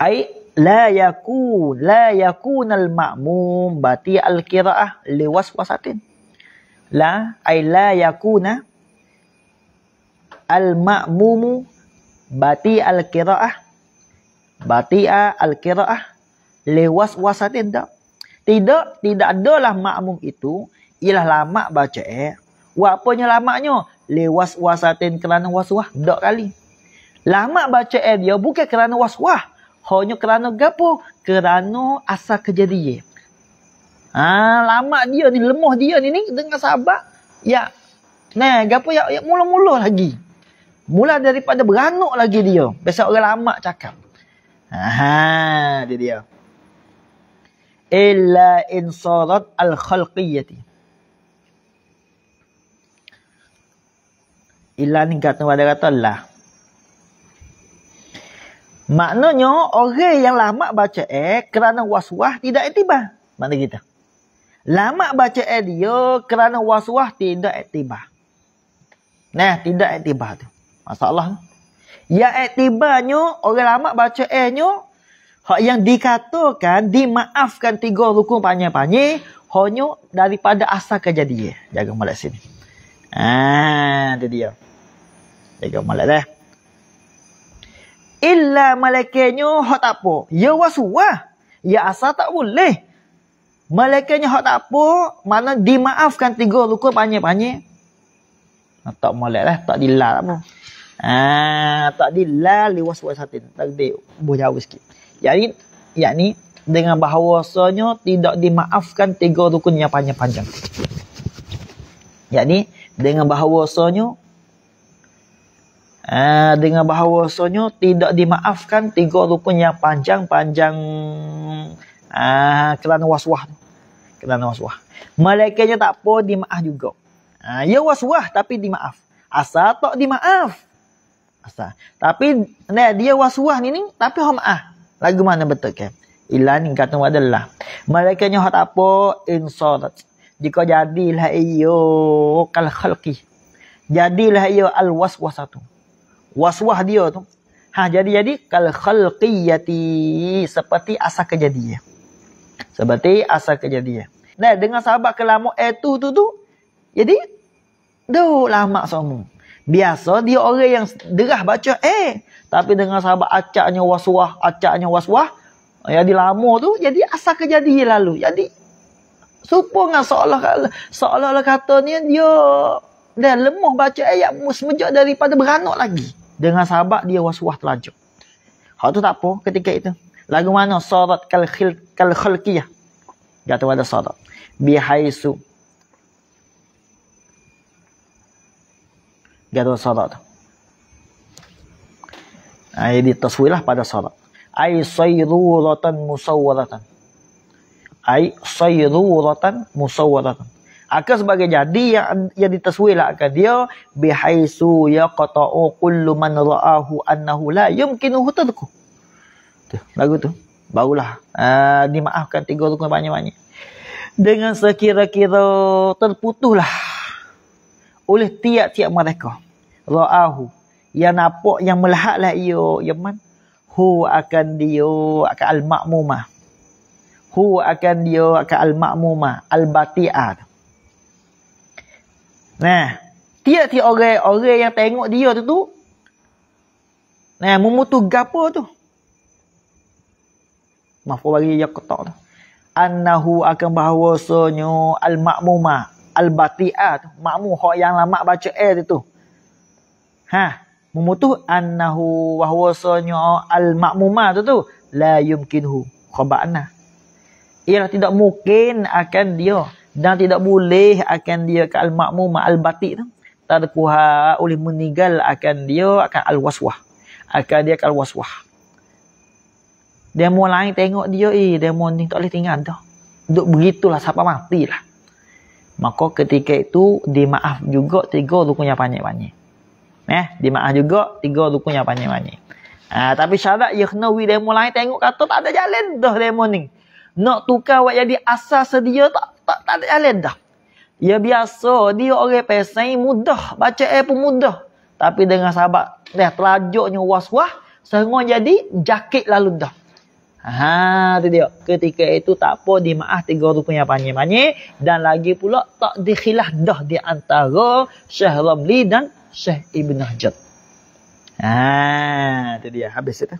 Air la yakun la yakun al ma'mum bati al kiraah lewas waswasatin la ay la yakuna al ma'mum bati al kiraah, bati al kiraah lewas waswasatin tak tidak tidak adalah mamum itu ialah lama baca eh wapanya lamaknya lewas wasatin kerana waswah dak kali lama baca eh dia bukan kerana waswah hanya kerana apa? Kerana asal kejadian. Ha, lama dia ni, lemah dia ni ni dengan sahabat. Ya. ne gapo ya, ya mula-mula lagi. Mula daripada beranak lagi dia. Biasa orang lama cakap. Aha, dia dia. Illa insarat al-khalqiyati. Illa ni kata kata lah. Maknanya orang yang lama baca eh kerana waswah tidak tiba. Mana kita? Lama baca eh dia kerana waswah tidak tiba. Nah, tidak tiba tu. Masalah Ya Yang iktibarnya orang lama baca eh nyo, hak yang dikatakan dimaafkan tiga rukun panjang-panjang hanya daripada asal kejadian. Jaga malak sini. Ah, ha, dia. Jaga malak dah. Eh. Illa malaikatnya hak tak apa. Ya wasuah. Ya asal tak boleh. Malaikatnya hak tak apa. Mana dimaafkan tiga rukun panjang-panjang. Nah, tak boleh lah. Tak dilal apa. Ah, tak dilal di wasuah satin. Tak dia. Boleh jauh sikit. Jadi, yakni dengan bahawasanya tidak dimaafkan tiga rukun panjang-panjang. Yakni dengan bahawasanya Eh, dengan bahawasanya tidak dimaafkan tiga rukun yang panjang-panjang uh, kerana waswah. Kerana waswah. Malaikatnya tak apa dimaaf juga. uh, ya waswah tapi dimaaf. Asa tak dimaaf. Asa. Tapi ne, dia waswah ni ni tapi hormat. Lagu mana betul ke? Ilan yang kata wadalah. Malaikatnya hormat apa? Insolat. Jika jadilah iyo kal khalqih. Jadilah iyo al-waswah satu waswah dia tu. Ha jadi jadi kal khalqiyati seperti asal kejadian. Seperti asal kejadian. Nah, dengan sahabat kelamuk eh tu tu tu. Jadi duh lama semua. Biasa dia orang yang derah baca eh tapi dengan sahabat acaknya waswah, acaknya waswah, jadi lama tu jadi asal kejadian lalu. Jadi Supo dengan seolah seolah-olah kata ni dia dah lemah baca ayat semenjak daripada beranak lagi dengan sahabat dia waswah was terlajuk. tu tak apa ketika itu. Lagu mana sarat kal khil kal khalqiyah. Jatuh pada sarat. Bi haisu. Jatuh sarat tu. Ai ha, di taswilah pada sarat. Ai sayruratan musawwaratan. Ai sayruratan musawwaratan akan sebagai jadi yang yang ditaswilah akan dia bihaisu yaqta'u kullu man ra'ahu annahu la yumkinuhu tadku tu lagu tu barulah uh, dimaafkan tiga rukun banyak-banyak dengan sekira-kira terputuslah oleh tiap-tiap mereka ra'ahu yang nampak yang melihatlah ia yaman hu akan dia akan al-ma'mumah hu akan dia akan al-ma'mumah al-bati'ah Nah, dia tiap orang orang yang tengok dia tu tu nah memutu gapo tu. Maaf bagi yang ketok tu. Annahu akan bahawasanya al-ma'muma al-bati'ah tu. Makmum hok yang lama baca eh tu tu. Ha, memutu annahu bahawasanya al-ma'muma tu tu la yumkinhu khaba'na. ia tidak mungkin akan dia dan tidak boleh akan dia ke al-makmum al-batik tu terkuha oleh meninggal akan dia akan al-waswah akan dia akan waswah dia mau lain tengok dia eh dia mau ni tak boleh tinggal dah duk begitulah siapa matilah maka ketika itu dimaaf juga tiga rukunnya banyak-banyak eh dimaaf juga tiga rukunnya banyak-banyak Ha, tapi syarat ya kena wi demo lain tengok kata tak ada jalan dah demo ni. Nak tukar awak jadi asal sedia tak tak, tak ada jalan dah. Ya biasa, dia orang pesan mudah. Baca air pun mudah. Tapi dengan sahabat, dah telajuknya was-was, sehingga jadi jakit lalu dah. Ha, tu dia. Ketika itu tak apa di maaf tiga rukun yang panjang-panjang dan lagi pula tak dikhilah dah di antara Syekh Ramli dan Syekh Ibn Hajar. Ha, tu dia. Habis itu.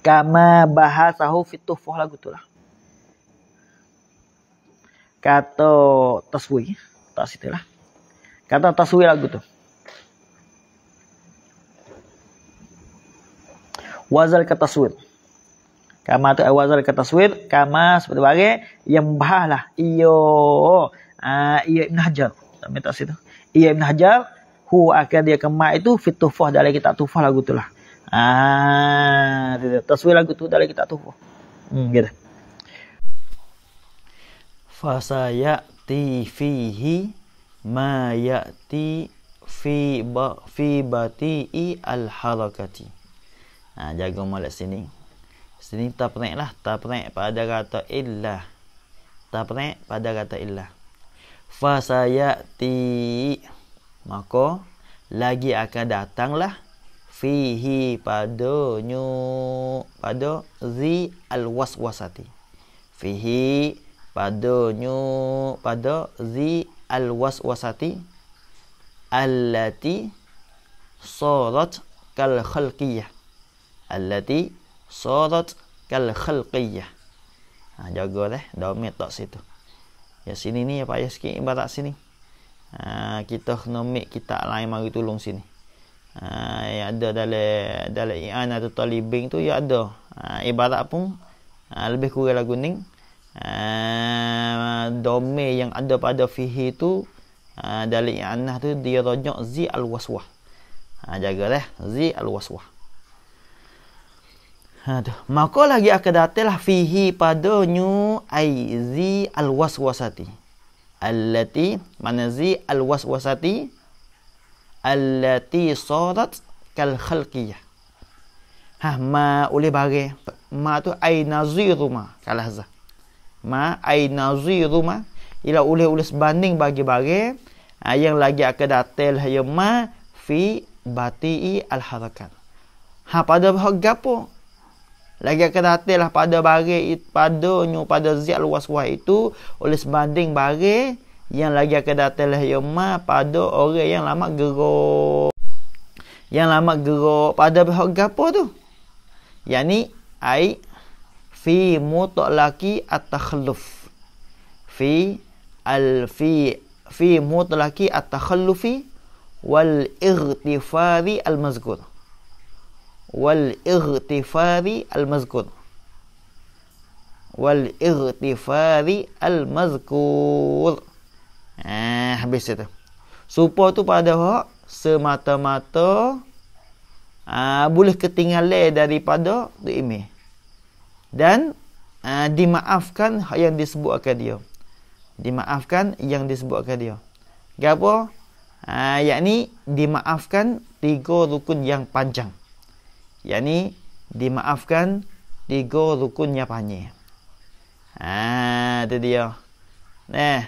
Kama bahasahu fituh fuh lagu tu lah kata Taswi tak situ lah kata Taswi lagu tu wazal kata Taswi kama tu awazal eh, kata Taswi kama seperti bagai yang bah lah iyo ah uh, iyo Ibn Hajar tak minta situ iyo Ibn hu akhir dia kemak itu fituhfah dari kita tufah lagu tu lah ah taswir lagu tu dari kita tufah hmm gitu fasayati fihi ma yati fi ba fi bati al harakati ha jaga molek sini sini tapnek lah tapnek pada kata illa tapnek pada kata illah. illa fasayati maka lagi akan datanglah fihi pada nyu pada zi al waswasati fihi pada padanya pada zi alwaswasati allati sarat kal khalqiyah allati sarat kal khalqiyah ha jaga deh domit tak situ ya sini ni apa ya sikit ibarat sini ha kita kena mik kita lain mari tolong sini ha ya ada dalam dalam i'anatut talibin tu ya ada ha, ibarat pun ha, lebih kurang lagu ni Ah, domain yang ada pada fihi tu ah, dalil i'annah tu dia rojok zi al-waswah. jaga ah, jagalah zi al-waswah. Aduh, ha, maka lagi akan datanglah fihi padanya ai zi al-waswasati. Allati mana zi al-waswasati allati sarat kal khalqiyah. Ha, ma oleh bagai ma tu ai naziru ma kalah ma ai naziru ma ila oleh oleh sebanding bagi bagi ha, yang lagi akan datel lah haya ma fi bati'i al harakat ha pada gapo lagi akan datel lah pada bagi pada nyu pada zial waswah itu oleh sebanding bagi yang lagi akan datel lah haya ma pada orang yang lama gerok yang lama gerok pada gapo tu yani ai fi mutlaqi at-takhalluf fi al fi fi mutlaqi at-takhallufi wal ightifari al mazkur wal ightifari al mazkur wal ightifari al mazkur eh ah, habis itu supo tu pada hak semata-mata uh, boleh ketinggalan daripada tu imej dan uh, dimaafkan yang disebutkan dia dimaafkan yang disebutkan dia gapo uh, eh, yakni dimaafkan tiga rukun yang panjang yakni dimaafkan tiga rukun yang panjang ah uh, tu dia nah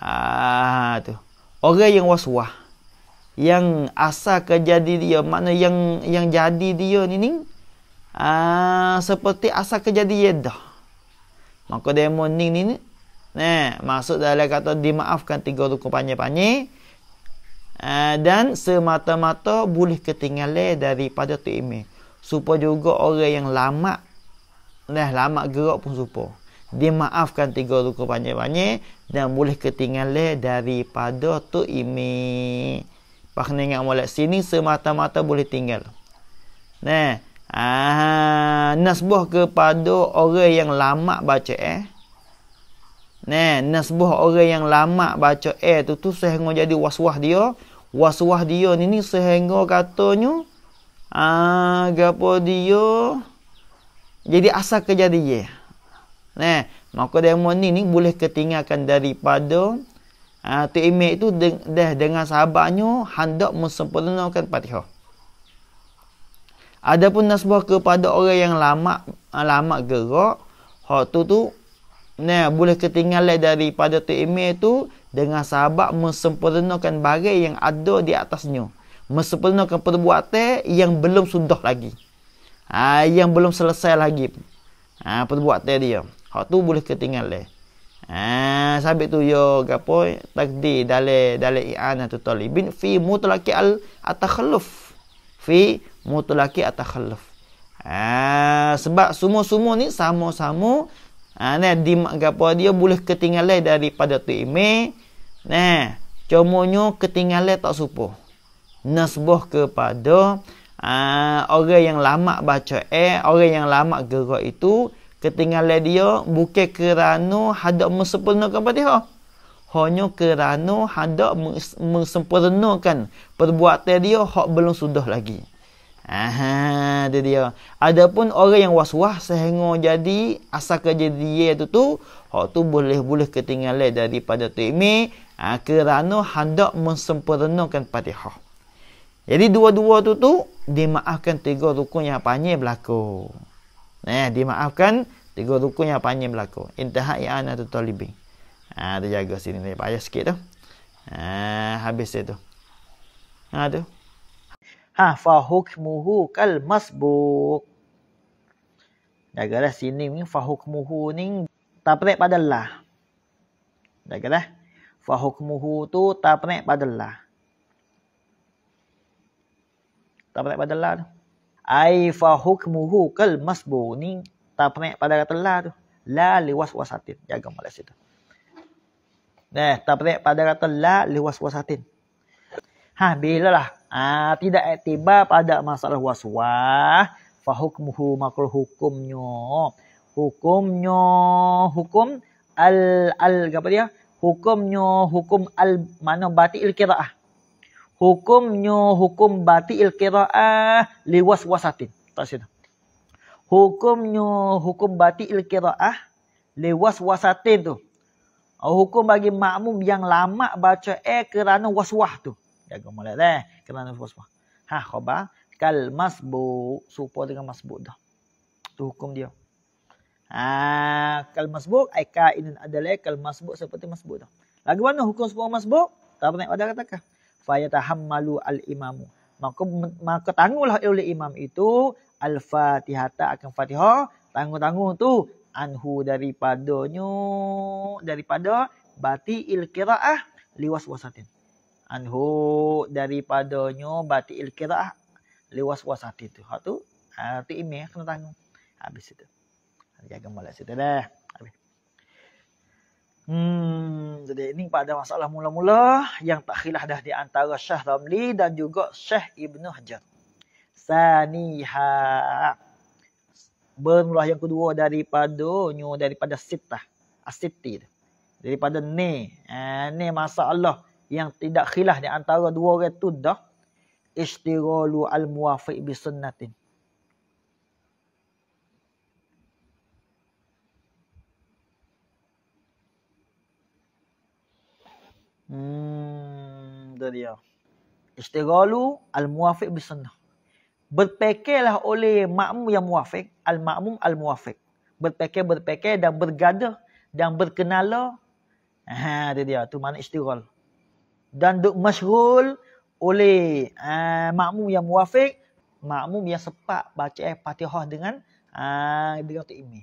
ah tu orang yang waswah yang asal kejadian dia mana yang yang jadi dia ni ni Ah, seperti asal kejadian dah. Maka dia morning ni ni. Nah, masuk dalam kata dimaafkan tiga rukun panjang-panjang. Uh, dan semata-mata boleh ketinggalan daripada tu imam. Supaya juga orang yang lama dah lama gerak pun supo. Dimaafkan tiga rukun panjang-panjang dan boleh ketinggalan daripada tu imam. Pak ni ngam sini semata-mata boleh tinggal. Nah, Ah, nasbuh kepada orang yang lama baca eh. Nah, nasbuh orang yang lama baca eh tu tu sehingga jadi waswah dia. Waswah dia ni ni sehingga katanya ah gapo dia jadi asal kejadian. Nah, maka demo ni ni boleh ketinggalkan daripada ah tu tu dah dengan sahabatnya hendak mensempurnakan Fatihah. Adapun nasbah kepada orang yang lama ah, lama gerak, hak tu tu ne boleh ketinggalan daripada tu email tu dengan sahabat mensempurnakan barang yang ada di atasnya. Mensempurnakan perbuatan yang belum sudah lagi. Ha, yang belum selesai lagi. Ha, perbuatan dia. Hak tu boleh ketinggalan. Ha, sabit tu yo gapo takdi dale dale i'anatu talibin fi mutlaqi al atakhluf fi mutlaki atau khalaf. Ha, sebab semua-semua ni sama-sama ha, ne, di apa dia boleh ketinggalan daripada tu ime. Nah, comonyo ketinggalan tak serupa. Nasbah kepada ha, orang yang lama baca eh orang yang lama gerak itu ketinggalan dia bukan kerana hadap mensempurnakan fatihah. Oh. Hanya kerana hadap mensempurnakan perbuatan dia hak belum sudah lagi. Aha, dia dia. Adapun orang yang waswah was sehingga jadi asal kerja dia tu tu, hak tu boleh-boleh ketinggalan daripada tu'mi ha, kerana hendak mensempurnakan Fatihah. Jadi dua-dua tu tu dimaafkan tiga rukun yang panjang berlaku. Nah, dimaafkan tiga rukun yang panjang berlaku. Intaha ya tu talibin. Ha, dia jaga sini ni payah sikit tu. Ha, habis itu. Ha tu ha fa hukmuhu kal masbuq dagalah sini ni fa hukmuhu ni tapnek padalah dagalah fa hukmuhu tu tapnek padalah tapnek padalah ai fa hukmuhu kal masbuq ni tapnek pada katalah tu la liwas wasatin jaga malas situ Nah, tapi pada kata la liwas wasatin. Ha, bila lah Ah tidak tiba pada masalah waswah fa hukmuhu makruh hukumnya hukumnya hukum al al apa dia hukumnya hukum al mana bati il qiraah hukumnya hukum bati il qiraah li waswasatin tak sini hukumnya hukum bati il qiraah li waswasatin tu oh, hukum bagi makmum yang lama baca eh kerana waswah tu jaga molek deh kerana fosfah. Ha khabar kal masbu supo dengan masbu dah. Tu hukum dia. Ha kal masbu ai ka in adalah kal masbu seperti masbu dah. Lagi mana hukum supo masbu? Tak pernah ada katakan. malu al imamu. Maka maka tanggunglah oleh imam itu al-fatihata akan fatihah Tanggul-tanggul tu anhu daripadanya daripada batil qiraah liwas wasatin anhu daripadanya batik ilkirah lewas was itu, tu. Hak tu, ha, hati ini ya, kena tanggung. Habis itu. Jaga mulai situ dah. Habis. Hmm, jadi ini pada masalah mula-mula yang tak khilaf dah di antara Syekh Ramli dan juga Syah Ibnu Hajar. Saniha. Bermula yang kedua daripadanya daripada sitah. as Daripada ni. Eh, ni masalah yang tidak khilaf di antara dua orang tu dah istiralu al muwafiq bi sunnatin Hmm, itu dia. Istighalu al-muwafiq bi sunnah. Berpekelah oleh makmum yang muwafiq, al-makmum al-muwafiq. Berpekel-berpekel dan bergaduh dan berkenala. Ha, itu dia. Itu makna istighalu dan duk masyhul oleh uh, makmum yang muwafiq makmum yang sepak baca eh, Fatihah dengan uh, dengan Tok Imi.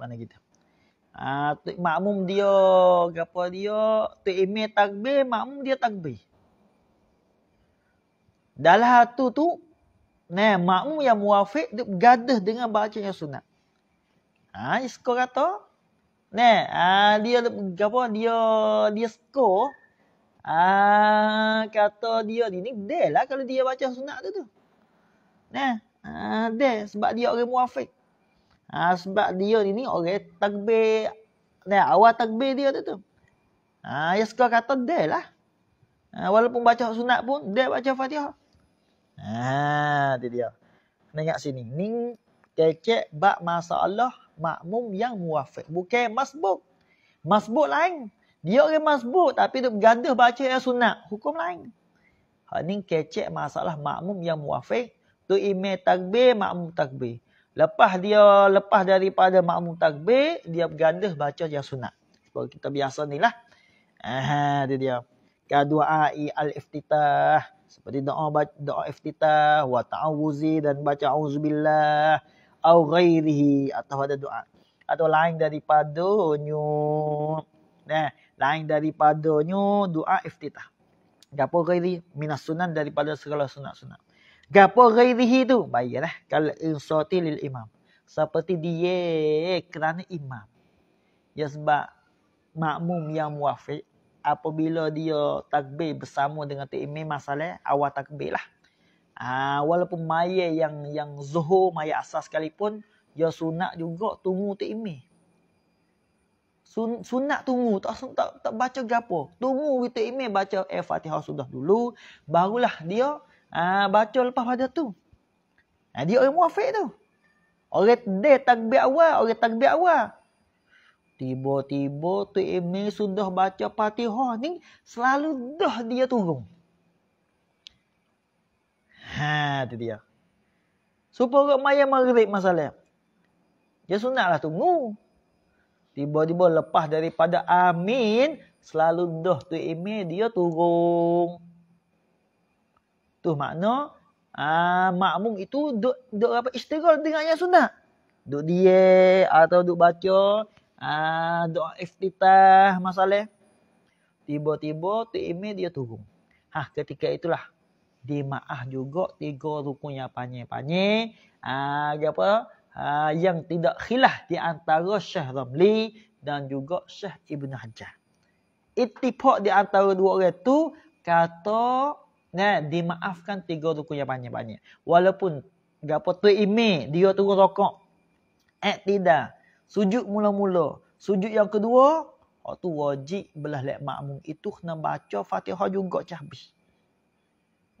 Mana kita? Ah uh, makmum dia gapo dia Tok Imi takbir makmum dia takbir. Dalam satu tu ne makmum yang muwafiq duk gadah dengan bacanya sunat. Ha uh, isko kata ne uh, ah, dia gapo dia dia skor Ah kata dia ni dah lah kalau dia baca sunat tu tu. Nah, ah deh sebab dia orang muafiq. Ah sebab dia ni ni orang takbir. Nah, awal takbir dia tu tu. Ah ya suka kata deh lah. Ah, walaupun baca sunat pun deh baca Fatihah. Ah tu dia. Nengok sini. Ni cecek bab masalah makmum yang muafiq. Bukan masbuk. Masbuk lain. Dia orang masbut tapi dia bergaduh baca yang sunat. Hukum lain. Ha, kecek masalah makmum yang muafiq. Tu imeh takbir, makmum takbir. Lepas dia, lepas daripada makmum takbir, dia bergaduh baca yang sunat. Kalau kita biasa ni lah. Aha, dia dia. Kadua a'i al-iftitah. Seperti doa doa iftitah. Wa ta'awuzi dan baca auzubillah. Au ghairihi. Atau ada doa. Atau lain daripada nyuk. Nah, lain daripadanya doa iftitah. Gapo ghairi minas sunan daripada segala sunat-sunat. Gapo ghairi itu? Baiklah. Kalau insati lil imam. Seperti dia kerana imam. Ya sebab makmum yang muafiq. Apabila dia takbir bersama dengan tu imam masalah. Awal takbir lah. Ah, walaupun maya yang yang zuhur maya asas sekalipun. dia sunat juga tunggu tu imam. Sun, sunat tunggu. Tak, tak, tak baca gapo. Tunggu kita email baca eh, Fatihah sudah dulu. Barulah dia uh, baca lepas pada tu. Nah, ha, dia orang muafiq tu. Orang dia takbir awal. Orang takbir awal. Tiba-tiba tu email sudah baca Fatihah ni. Selalu dah dia turun. Ha, tu dia. Supaya orang maya maghrib masalah. Dia sunatlah tunggu. Tiba-tiba lepas daripada amin, selalu dah tu email dia turun. Tu makna ah makmum itu duk duk apa istighfar dengan yang sunat. Duk dia atau duk baca ah doa iftitah masalah. Tiba-tiba tu email dia turun. Ha ketika itulah dia maaf juga tiga rukunya yang panjang-panjang. Ah apa? ha, yang tidak khilaf di antara Syekh Ramli dan juga Syekh Ibn Hajar. Itipok di antara dua orang itu kata ne, dimaafkan tiga rukun yang banyak-banyak. Walaupun gapo terime dia turun rokok. Eh tidak. Sujud mula-mula. Sujud yang kedua, waktu oh, wajib belah lek makmum itu kena baca Fatihah juga cahbih.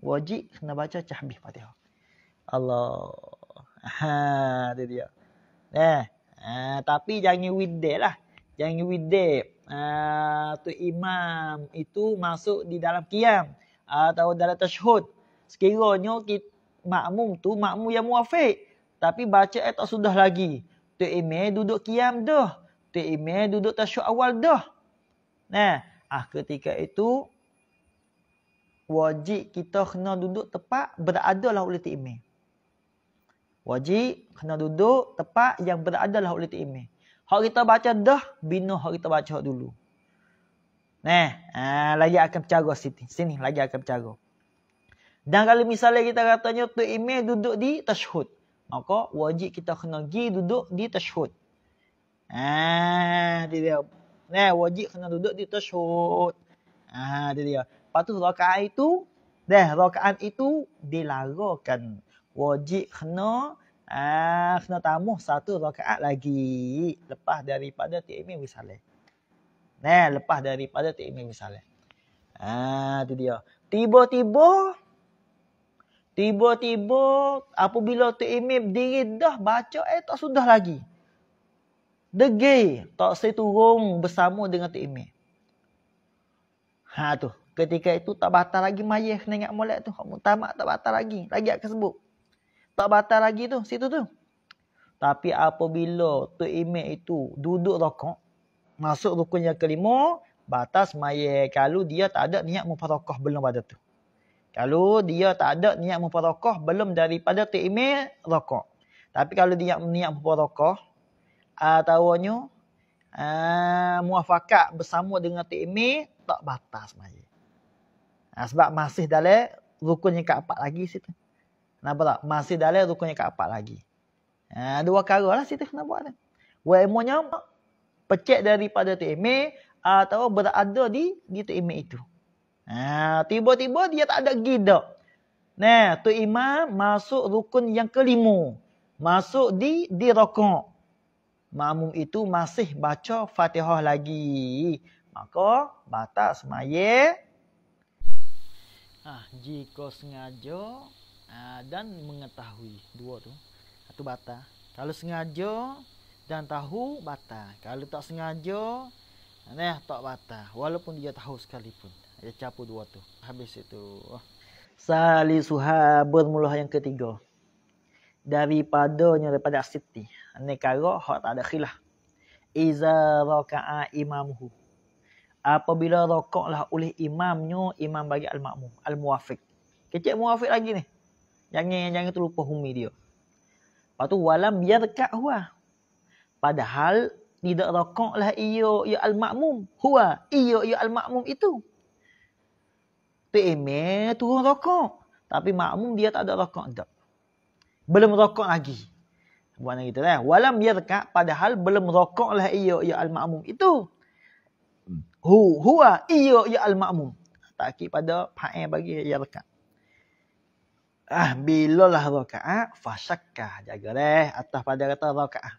Wajib kena baca cahbih Fatihah. Allah Ha, dia dia. Eh, ha, tapi jangan widde lah. Jangan widde. Ha, tu imam itu masuk di dalam kiam ha, atau dalam tashhud. Sekiranya kita, makmum tu makmum yang muafiq. Tapi baca eh tak sudah lagi. Tu Imam duduk kiam dah. Tu Imam duduk tashhud awal dah. Nah, ah ketika itu wajib kita kena duduk tepat berada lah oleh tu imam. Wajib kena duduk tepat yang berada lah ulit imeh. Hak kita baca dah, bina hak kita baca dulu. Nah, eh, ha, lagi akan bercara sini. Sini lagi akan bercara. Dan kalau misalnya kita katanya tu ime duduk di tashhud. Maka wajib kita kena pergi duduk di tashhud. Ah, dia dia. Nah, wajib kena duduk di tashhud. Ah, dia dia. Lepas tu rakaat itu, dah rakaat itu dilarakan wajib kena ah kena tamuh satu rakaat lagi lepas daripada tiamin misalnya, Nah, lepas daripada tiamin misalnya, Ah tu dia. Tiba-tiba tiba-tiba apabila tiamin berdiri dah baca eh tak sudah lagi. Degi tak saya turun bersama dengan tiamin. Ha tu, ketika itu tak batal lagi mayah kena ingat molek tu. Hak mutamak tak batal lagi. Lagi akan sebut tak batal lagi tu situ tu. Tapi apabila tu imam itu duduk rokok, masuk rukun yang kelima, batas maya kalau dia tak ada niat mufarakah belum pada tu. Kalau dia tak ada niat mufarakah belum daripada tu imam rokok. Tapi kalau dia niat mufarakah, atawanya uh, ah, muafakat bersama dengan tu imam tak batas maya. Nah, sebab masih dalam rukun yang keempat lagi situ. Kenapa tak? Masih dalam rukunnya apa lagi. Ha, dua kara lah situ nak buat. Waimonya pecek daripada tu TMA atau berada di di tu TMA itu. Ha, tiba-tiba dia tak ada gida. Nah, tu imam masuk rukun yang kelima. Masuk di di rokok. Mamum itu masih baca fatihah lagi. Maka batas semaya. Ah, jika sengaja Ah, dan mengetahui dua tu satu bata kalau sengaja dan tahu bata kalau tak sengaja aneh ah, tak bata walaupun dia tahu sekalipun dia capu dua tu habis itu oh. sali suha bermulah yang ketiga daripadanya daripada siti Aneh karo hak tak ada khilah iza raka'a imamuhu apabila rokoklah oleh imamnya imam bagi al-makmum al-muwafiq kecil muwafiq lagi ni Jangan jangan terlupa humi dia. Lepas tu walam yarkak huwa. Padahal tidak rakaklah ia ya al-ma'mum huwa ia ya al-ma'mum itu. Teme turun rakak. Tapi makmum dia tak ada rakak dah. Belum rakak lagi. Buat nak kita lah. Walam yarkak padahal belum rakaklah ia ya al-ma'mum itu. Hmm. Hu huwa ia ya al-ma'mum. Tak kira pada pa'in bagi yarkak ah bila lah rakaat fasakka jaga deh atas pada kata rakaat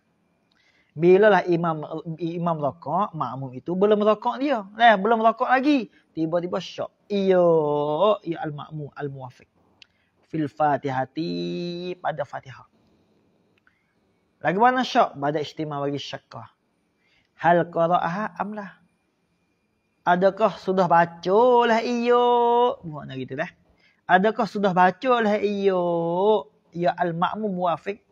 bila lah imam imam rakaat makmum itu belum rakaat dia lah belum rakaat lagi tiba-tiba syok iyo ya al makmum al muwafiq fil fatihati pada fatihah lagi mana syok pada istimewa bagi syakah hal qaraah amlah adakah sudah baca lah iyo buat nak gitu dah Adakah sudah baca lah iyo ya al-ma'mu muafiq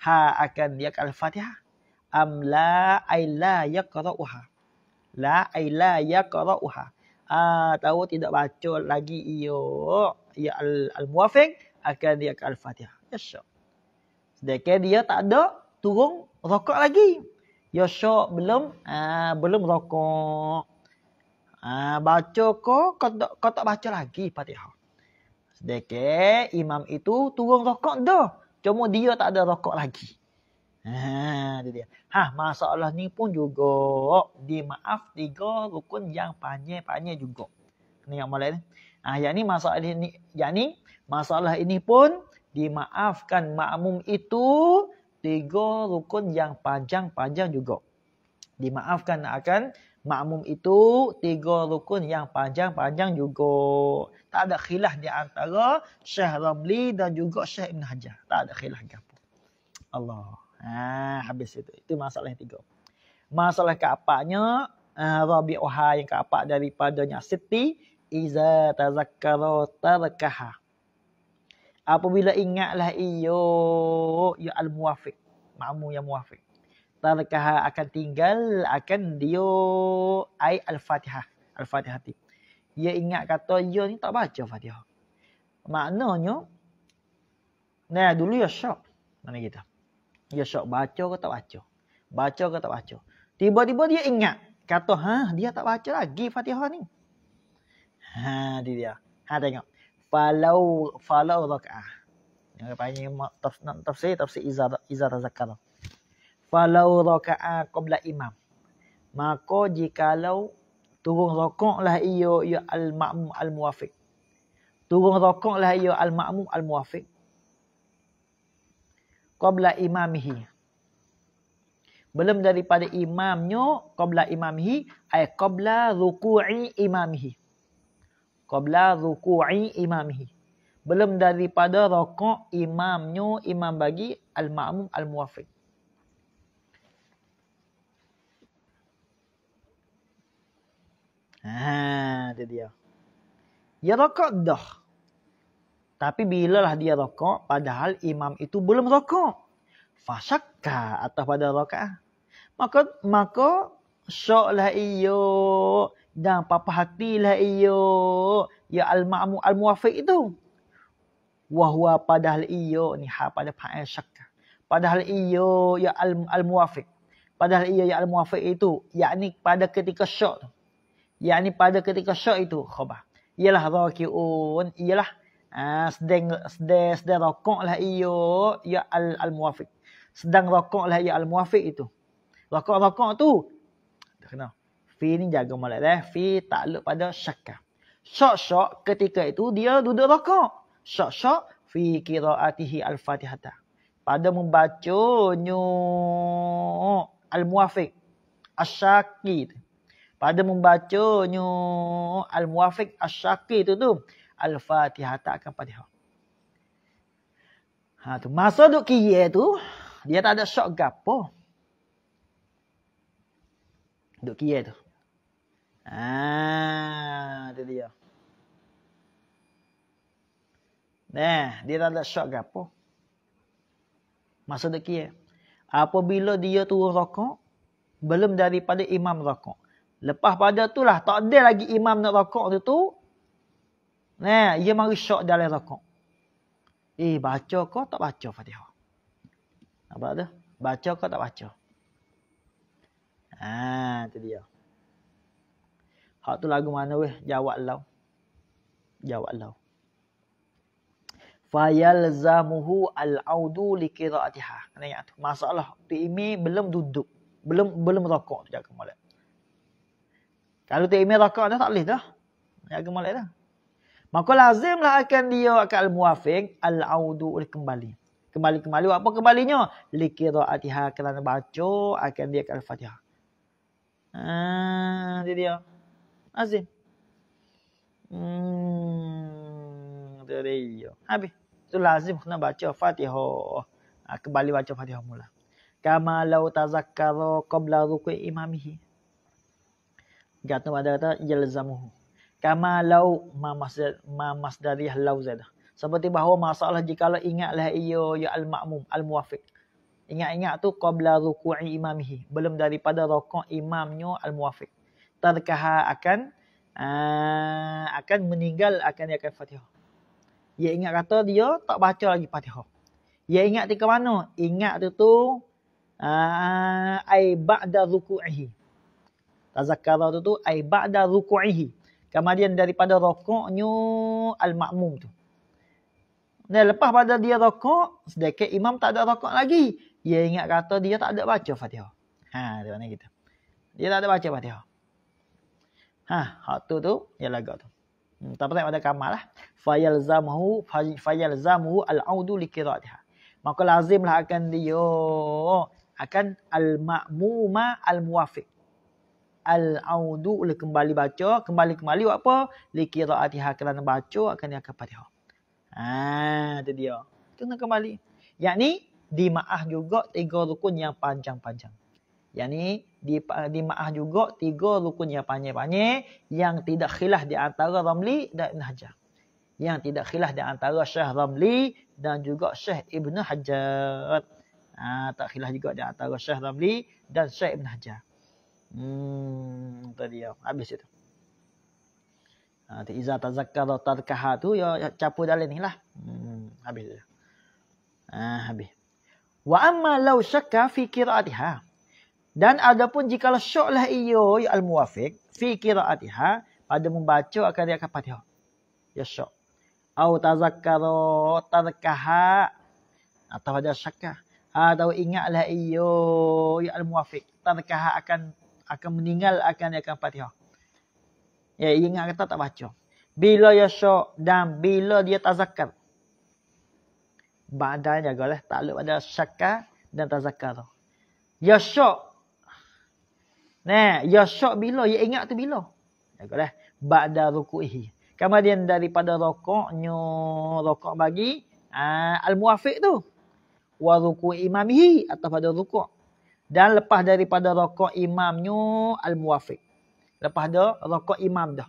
ha akan ya al-fatihah am la ay la yaqra'uha la ay la yaqra'uha ah tahu tidak baca lagi iyo ya al-muafiq akan dia ya ke al-fatihah ya syok sedekah dia tak ada turun rokok lagi ya syok belum ah belum rokok ah baca ko kau tak baca lagi fatihah Sedekah imam itu turun rokok dah. Cuma dia tak ada rokok lagi. Ha, dia. Ha, masalah ni pun juga dimaaf tiga rukun yang panjang-panjang juga. Ni yang mulai ni. Ha, yang ni masalah ini yang ni masalah ini pun dimaafkan makmum itu tiga rukun yang panjang-panjang juga. Dimaafkan akan Ma'mum itu tiga rukun yang panjang-panjang juga. Tak ada khilaf di antara Syekh Ramli dan juga Syekh Ibn Hajar. Tak ada khilaf apa. Allah. Ha, habis itu. Itu masalah yang tiga. Masalah keapaknya, uh, ha, Rabi Oha yang keapak daripadanya Siti, Iza tazakkaro tarkaha. Apabila ingatlah iyo, ya al-muafiq. Makmum yang muafiq tarkaha akan tinggal akan dia ayat al-Fatihah al-Fatihah tu. Ia ingat kata ia ya, ni tak baca Fatihah. Maknanya nah dulu ya syok. Mana kita? Ya syok baca ke tak baca? Baca ke tak baca? Tiba-tiba dia ingat kata ha dia tak baca lagi Fatihah ni. Ha dia dia. Ha tengok. Falau falau rak'ah. Yang panggil tafsir tafsir izah izah zakar falau raka'a qabla imam maka jikalau turun rokoklah ia ya al ma'mum al muwafiq turun rokoklah ia al ma'mum al muwafiq qabla imamihi belum daripada imamnya qabla imamihi ay qabla ruku'i imamihi qabla ruku'i imamihi belum daripada rokok imamnya imam bagi al ma'mum al muwafiq Ha, itu dia. Ya rokok dah. Tapi bila lah dia rokok padahal imam itu belum rokok. Fasakka atau pada rokok. Maka maka soklah iyo dan papa hatilah iyo ya al-ma'mu al-muwafiq itu. Wahwa padahal iyo ni ha pada fa'il syakka. Padahal iyo ya al-muwafiq. Padahal iyo ya al-muwafiq itu ni pada ketika syak tu ni pada ketika syak itu khabar ialah rakiun ialah ah, sedang sedang sedang rakuklah ia ya al, al muwafiq sedang lah ia ya al muwafiq itu rakuk-rakuk tu kena fi ni jaga molek lah. fi tak takluk pada syakah. syak-syak ketika itu dia duduk rakuk syak-syak fi qiraatihi al fatihata pada membaca membacanya al muwafiq asyaki As pada membacanya Al-Muwafiq Ash-Shaqi tu tu Al-Fatihah tak akan Fatihah. Ha tu masa duk kia tu dia tak ada syok gapo. Duk kia tu. Ha tu dia. Nah, dia tak ada syok gapo. Masa duk kiye. Apabila dia tu rokok, belum daripada imam rokok. Lepas pada tu lah, tak ada lagi imam nak rokok tu tu. Nah, ia mari syok dalam rokok. Eh, baca kau tak baca Fatihah. Apa tu? Baca kau tak baca. Haa, ah, tu dia. Hak tu lagu mana weh? Jawab lau. Jawab lau. Fayalzamuhu al-audu likira'atihah. Kena ingat tu. Masalah. Tu ini belum duduk. Belum belum rokok tu jaga malam. Kalau tak imam rakaat dah tak boleh dah. ni agama lain dah. Maka lazimlah akan dia akan al-muwafiq al-audu oleh kembali. Kembali-kembali apa kembalinya? Likiraatiha kerana baca akan dia akan al-fatihah. Ah, dia dia. Azim. Hmm, dia dia. Habis. Itu lazim kena baca al-fatihah. Ah, kembali baca al-fatihah mula. Kamalau lau tazakkaru qabla ruku imamihi kata pada ya kata jalzamuhu kama lau ma masdar ma masdariyah lau zad seperti bahawa masalah jika jikalau ingatlah ia ya al ma'mum al muwafiq ingat-ingat tu qabla ruku'i imamihi belum daripada rokok imamnya al muwafiq tarkaha akan uh, akan meninggal akan dia akan fatihah dia ingat kata dia tak baca lagi fatihah dia ingat ketika mana ingat tu tu uh, ah, ai ba'da ruku'ihi Tazakkara tu tu ai ba'da ruku'ihi. Kemudian daripada rokoknya al-makmum tu. Dan lepas pada dia rokok, sedekat imam tak ada rokok lagi. Dia ingat kata dia tak ada baca Fatihah. Ha, di mana kita? Dia tak ada baca Fatihah. Ha, hak tu tu, dia lagak tu. Hmm, tak pernah pada kamar lah. Fayalzamuhu, fayalzamuhu al-audu likiratihah. Maka lazimlah akan dia, akan al-ma'muma al-muafiq al-audu oleh kembali baca, kembali-kembali buat apa? Likiraatiha kerana baca akan dia akan Fatihah. Ha, itu dia. Itu nak kembali. Yang ni maah juga tiga rukun yang panjang-panjang. Yang ni di di maah juga tiga rukun yang panjang-panjang yang tidak khilaf di antara Ramli dan Hajar. Yang tidak khilaf di antara Syekh Ramli dan juga Syekh Ibnu Hajar. Ha, tak khilaf juga di antara Syekh Ramli dan Syekh Ibnu Hajar. Hmm, tadi ya. Habis itu. Ha, tu iza tazakkar tarkaha tu ya, ya capu dalam ni lah. Hmm, habis itu. Ha, habis. Wa amma law syakka fi qira'atiha. Dan adapun jika syaklah iyo ya al-muwafiq fi qira'atiha pada membaca akan dia akan patih. Ya syak. Au tazakkar tarkaha atau ada syakka. Ha, atau ingatlah iyo ya al-muwafiq tarkaha akan akan meninggal akan dia akan Fatihah. Ya ingat kata tak baca. Bila ya syok dan bila dia tazakkar. Badan tak lupa ada syakka dan tazakkar tu. Ya syok. Nah, ya syok bila ya ingat tu bila. Jagalah badan rukuhi. Kemudian daripada rokok, nyo rokok bagi uh, ah, al-muafiq tu. Wa rukuh imamihi atau pada rokok. Dan lepas daripada rokok imamnya al-muwafiq. Lepas dia rokok imam dah.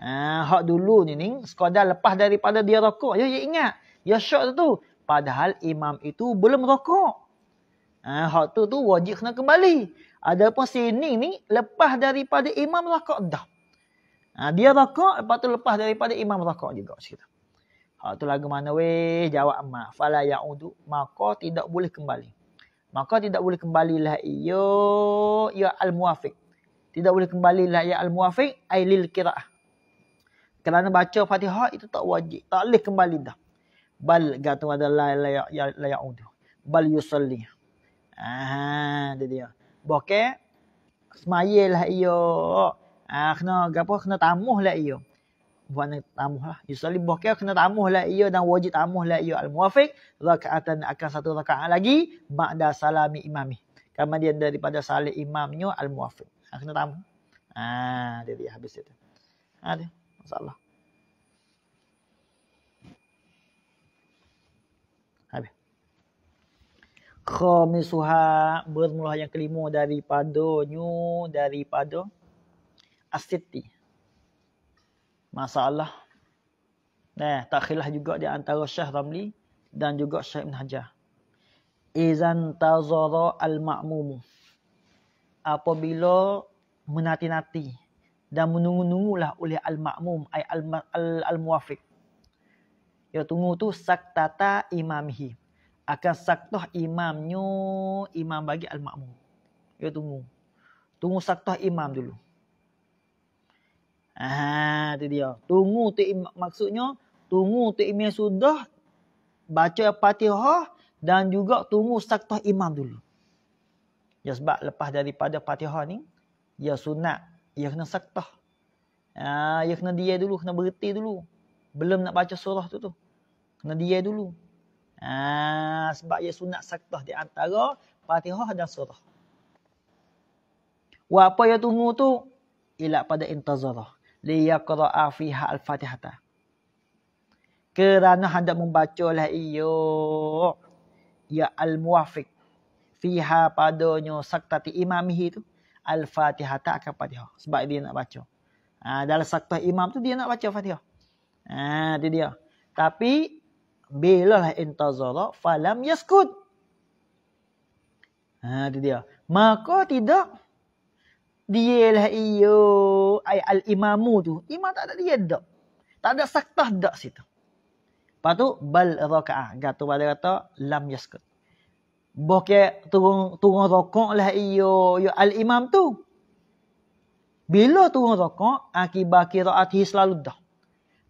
Ha, hak dulu ni ni. Sekadar lepas daripada dia rokok. Ya, ya ingat. Ya syok tu. Padahal imam itu belum rokok. Ha, hak tu tu wajib kena kembali. Ada Adapun sini ni lepas daripada imam rokok dah. Ha, dia rokok lepas tu lepas daripada imam rokok juga. Cerita. Hak tu lagu mana weh jawab emak. Fala ya'udu. Maka tidak boleh kembali maka tidak boleh kembalilah ia ia al-muwafiq. Tidak boleh kembalilah ia al-muwafiq ai lil qiraah. Kerana baca Fatihah itu tak wajib, tak boleh kembali dah. Bal gatung ada la ya la ya Bal yusalli. Ah, dia dia. Bokek semayalah ia. Ah, kena gapo kena tamuhlah ia buat nak tamuh lah. Usually buah kira kena tamuh lah ia dan wajib tamuh lah ia ya al-muafiq. Raka'atan akan satu raka'at lagi. Ba'da salami imami. Kemudian daripada salih imamnya al-muafiq. Ha, kena tamuh. Haa dia dia habis itu. Haa dia. Masalah. Habis. Khomisuha bermula yang kelima daripada nyu daripada asyiti. As masalah. Nah, eh, tak khilaf juga di antara Syekh Ramli dan juga Syekh Ibn Hajar. Izan tazara al-ma'mum. Apabila menati-nati dan menunggu-nunggulah oleh al-ma'mum, ai al-muwafiq. al Ya tunggu tu saktata imamhi. Akan saktah imamnya imam bagi al-ma'mum. Ya tunggu. Tunggu saktah imam dulu. Ah, tu dia. Tunggu tu maksudnya tunggu tu imam sudah baca Fatihah dan juga tunggu saktah imam dulu. Ya sebab lepas daripada Fatihah ni ya sunat, ya kena saktah. Ah, ya kena dia dulu, kena berhenti dulu. Belum nak baca surah tu tu. Kena dia dulu. Ah, sebab ya sunat saktah di antara Fatihah dan surah. Wa apa ya tunggu tu? Ialah pada intazarah liyaqra'a fiha al-fatihata. Kerana hendak membacalah iyo ya al-muwafiq fiha padanya saktati imamihi itu al-fatihata akan pada sebab dia nak baca. Ha, dalam saktah imam tu dia nak baca Fatihah. Ha, dia dia. Tapi bila lah intazara falam yaskut. Ha, dia dia. Maka tidak dia lah iyo al imamu tu imam tak ada dia dak tak ada saktah dak situ lepas tu bal raka'ah gatuh pada kata lam yaskut boke turun turun rokok lah iyo yo al imam tu bila turun rokok akibat qiraat hi selalu dak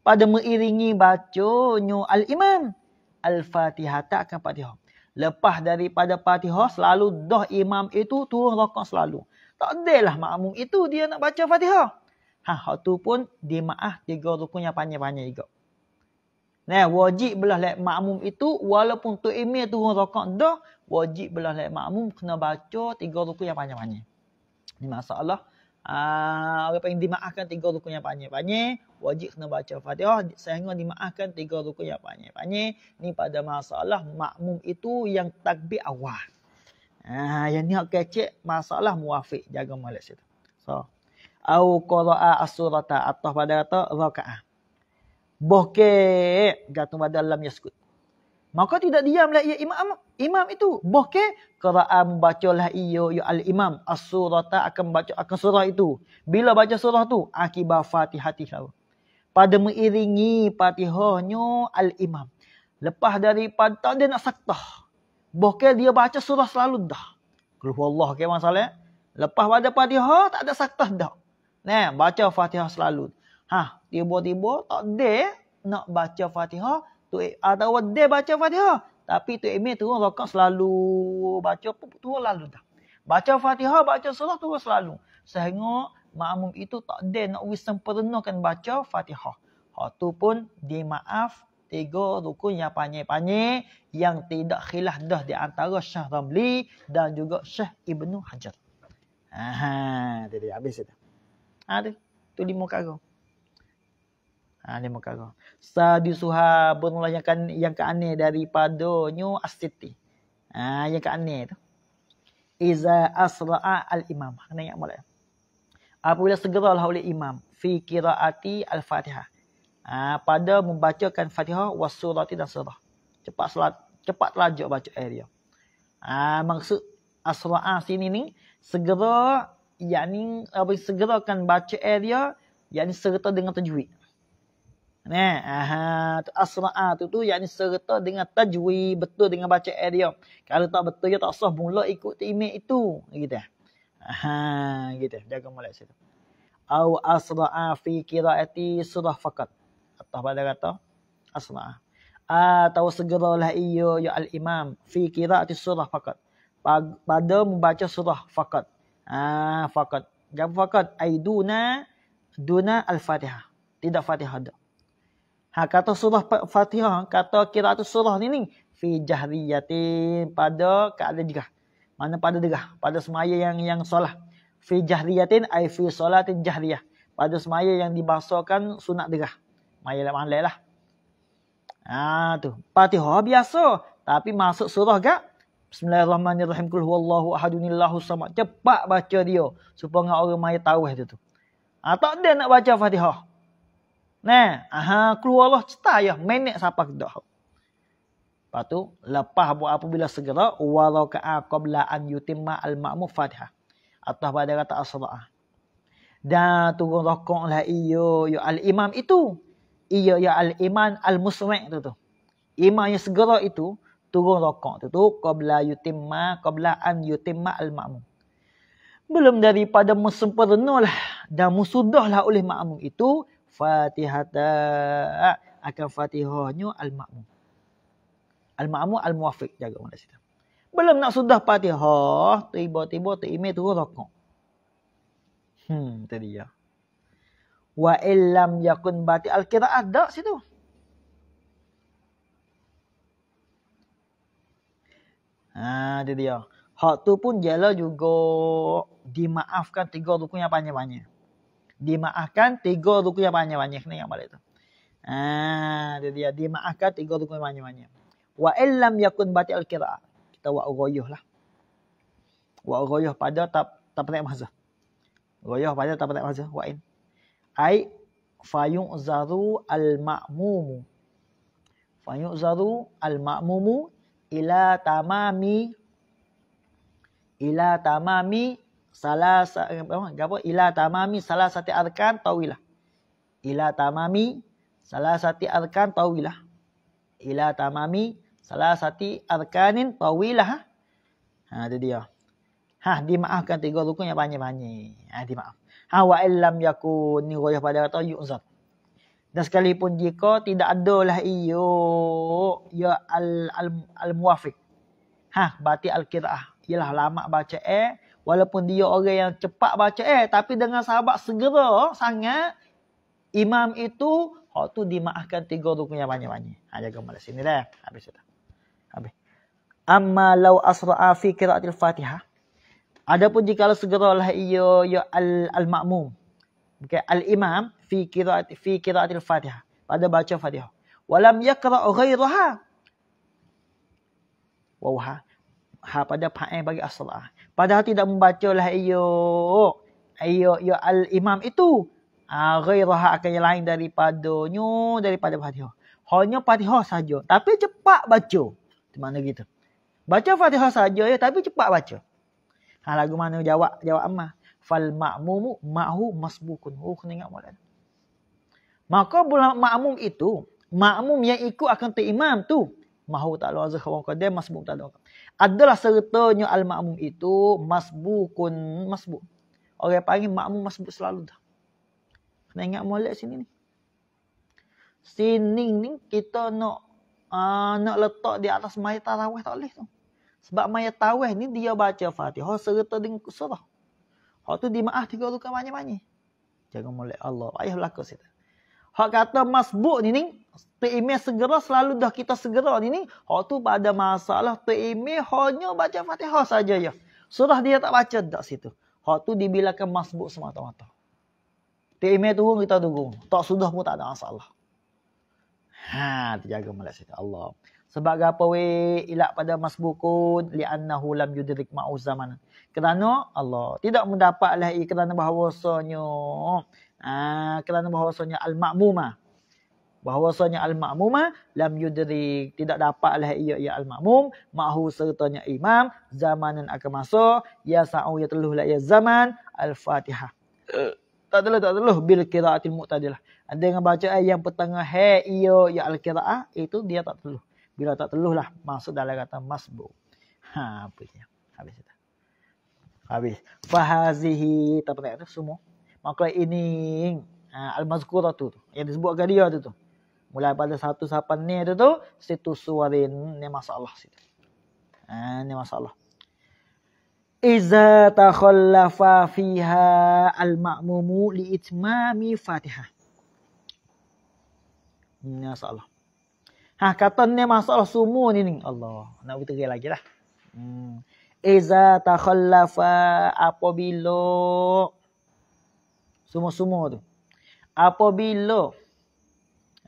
pada mengiringi bacanya al imam al fatihah tak akan fatihah lepas daripada fatihah selalu dah imam itu turun rokok selalu tak ada lah makmum itu dia nak baca Fatihah. Ha, hak tu pun dia maaf tiga rukun yang panjang-panjang juga. Nah, wajib belah lek makmum itu walaupun tu imi turun rakaat dah, wajib belah lek makmum kena baca tiga rukun yang panjang-panjang. Ini masalah. Ah, orang pengen dimaafkan tiga rukun yang panjang-panjang, wajib kena baca Fatihah Saya sehingga dimaafkan tiga rukun yang panjang-panjang. Ni pada masalah makmum itu yang takbir awal. Ha, yang niat kecil masalah muafiq jaga malas itu. So, au qara'a as-surata atau pada kata raka'ah. Bohke gantung pada dalam yaskut. Maka tidak diam lah ia imam imam itu. Bohke qara'a membacalah ia ya al-imam as-surata akan baca akan surah itu. Bila baca surah tu akibat fatihati tu. Pada mengiringi Fatihahnya al-imam. Lepas daripada dia nak saktah. Bahkan dia baca surah selalu dah. Kalau Allah ke masalah. Lepas baca Fatihah tak ada saktah dah. Nah, baca Fatihah selalu. Ha, tiba-tiba tak ada nak baca Fatihah ah, tu atau dia baca Fatihah tapi tu Emil tu rakaat selalu baca tu selalu dah. Baca Fatihah, baca surah tu selalu. Sehingga makmum itu tak ada nak wis sempurnakan baca Fatihah. Ha tu pun dimaaf tiga rukun yang panjang-panjang yang tidak khilaf dah di antara Syah Ramli dan juga Syah Ibnu Hajar. Ha, dia dia habis itu. Ha tu, tu lima perkara. Ha lima perkara. Sadi suha bunullah yang kan yang keane daripada nyu asiti. Ha yang keane tu. Iza asra'a al-imam. Kena ingat mulai. Apabila segeralah oleh imam. Fi kiraati al-fatihah ha, pada membacakan Fatihah wassurati dan surah. Cepat salat, cepat telajuk baca area. Ha, maksud asra'a sini ni segera yakni apa akan baca area yakni serta dengan tajwid. Nah, aha, tu asra'a tu tu yakni serta dengan tajwid betul dengan baca area. Kalau tak betul je tak sah mula ikut imej itu gitu. Aha, gitu. Jaga mulai situ. Au asra'a fi qira'ati surah fakat atas pada kata Ah, Atau segeralah ia ya al-imam fi qira'ati surah fakat. Pada membaca surah fakat. Ah fakat. Jam fakat aiduna duna al-fatihah. Tidak fatihah dah. Ha kata surah fatihah, kata qira'ati surah ni ni fi jahriyatin pada keadaan jegah. Mana pada degah? Pada semaya yang yang solah. Fi jahriyatin ai fi solatin jahriyah. Pada semaya yang dibasuhkan sunat degah mai lah malam lah. Ha, tu. Fatihah biasa. Tapi masuk surah gak? Bismillahirrahmanirrahim. Kul huwallahu ahadunillahu samad. Cepat baca dia. Supaya orang mai tahu itu lah tu. Ha, tak ada nak baca Fatihah. Nah, aha, keluar Allah cetak ya. Menek siapa kita. Lepas tu, lepas buat apa bila segera, waraka'a qabla an yutimma al-ma'mu fatihah. Atas pada kata as Dan turun rokok lah iyo, yo al-imam itu ia ya al iman al musmi' tu tu iman yang segera itu turun rokok tu tu qabla yutimma qabla an yutimma al ma'mum belum daripada musempurnalah dan musudahlah oleh ma'mum itu fatihata akan fatihahnya al ma'mum al ma'mum al muwafiq jaga mana situ belum nak sudah fatihah tiba-tiba tu imam turun rokok hmm tadi ya Wa illam yakun bati al-kira ada situ. Ha dia dia. Hak tu pun jela juga dimaafkan tiga rukun yang banyak-banyak. Dimaafkan tiga rukun yang banyak-banyak ni yang balik tu. Ha dia dia dimaafkan tiga rukun yang banyak-banyak. Wa illam yakun bati al-kira. Kita buat royoh lah. Buat royoh pada tak tak pernah masa. Royoh pada tak pernah masa. Wa in ai fayu'zaru al-ma'mumu fayu'zaru al-ma'mumu ila tamami ila tamami salasa eh, apa ila tamami salah satu arkan tawilah ila tamami salah satu arkan tawilah ila tamami salah satu arkanin tawilah ha itu dia ha dimaafkan tiga rukun yang banyak-banyak ha dimaafkan Ha wa illam yakun ni royah pada kata yuzab. Dan sekalipun jika tidak adalah iyo ya al al, al muwafiq. Ha berarti al qiraah ialah lama baca eh walaupun dia orang yang cepat baca eh tapi dengan sahabat segera sangat imam itu hak tu dimaafkan tiga rukun yang banyak-banyak. Ha jaga mala sini dah. Habis sudah. Habis. Amma law asra'a fi qiraatil Fatihah Adapun jika segeralah iyo iyo al al makmum. Okay. al imam fi qiraat fi qiraatil fatihah pada baca fatihah. Walam yaqra ghairaha. Wow ha. ha pada pa'in eh, bagi as-salah. Ha. Padahal tidak lah iyo iyo iyo al imam itu. Ah ha, ghairaha akan yang lain daripadanya daripada fatihah. Hanya fatihah saja tapi cepat baca. Di mana gitu. Baca fatihah saja ya tapi cepat baca. Ha, lagu mana jawab jawab amah. Fal ma'mumu ma'hu masbukun. Oh, kena ingat mula. Maka bulan ma'mum itu, ma'mum yang ikut akan imam tu. Mahu tak lu azah khawang kodem, masbuk tak lu. Adalah sertanya al-ma'mum itu masbukun masbuk. Orang panggil ma'mum masbuk selalu dah. Kena ingat mula sini ni. Sini ni kita nak uh, nak letak di atas mayat tarawih tak boleh tu. Sebab maya tawih eh, ni dia baca Fatihah serta dengan surah. Hak tu dimaah tiga luka banyak-banyak. Jangan mulai Allah. Ayah berlaku situ. Hak kata masbuk ni ni. Terimeh segera selalu dah kita segera ni ni. Hak tu pada masalah terimeh hanya baca Fatihah saja ya. Surah dia tak baca tak situ. Hak tu dibilangkan masbuk semata-mata. Terimeh tu pun kita tunggu. Tak sudah pun tak ada masalah. Ha, terjaga mulai situ. Allah. Sebagai apa we ilak pada masbukun li annahu lam yudrik ma'u zaman. Kerana Allah tidak mendapatlah i kerana bahawasanya ah kerana bahawasanya al ma'mumah. Bahawasanya al ma'mumah lam yudrik tidak dapat dapatlah ia ya al ma'mum ma'hu sertanya imam zamanan akan masuk ya sa'u ya teluh la ya zaman al fatihah. Eh. tak teluh tak teluh bil qiraatil muqtadilah. Ada yang baca ayat yang pertama hai ia ya al qiraah itu dia tak teluh. Bila tak teluh lah. Maksud dalam kata masbu. Ha, apa Habis sudah, Habis. Fahazihi. Tak pernah tu semua. Maklum ini. Ha, Al-Mazkura tu, Yang disebutkan dia tu tu. Mulai pada satu sahapan ni tu tu. Situ suarin. Ni masalah. Situ. Ha, ni masalah. Iza takhallafa fiha al-ma'mumu li itmami fatihah. Ini masalah. Ha, ah, kata ni masalah semua ni ni. Allah. Nak kita kira lagi lah. Hmm. takhalafa apabila. Semua-semua tu. Apabila.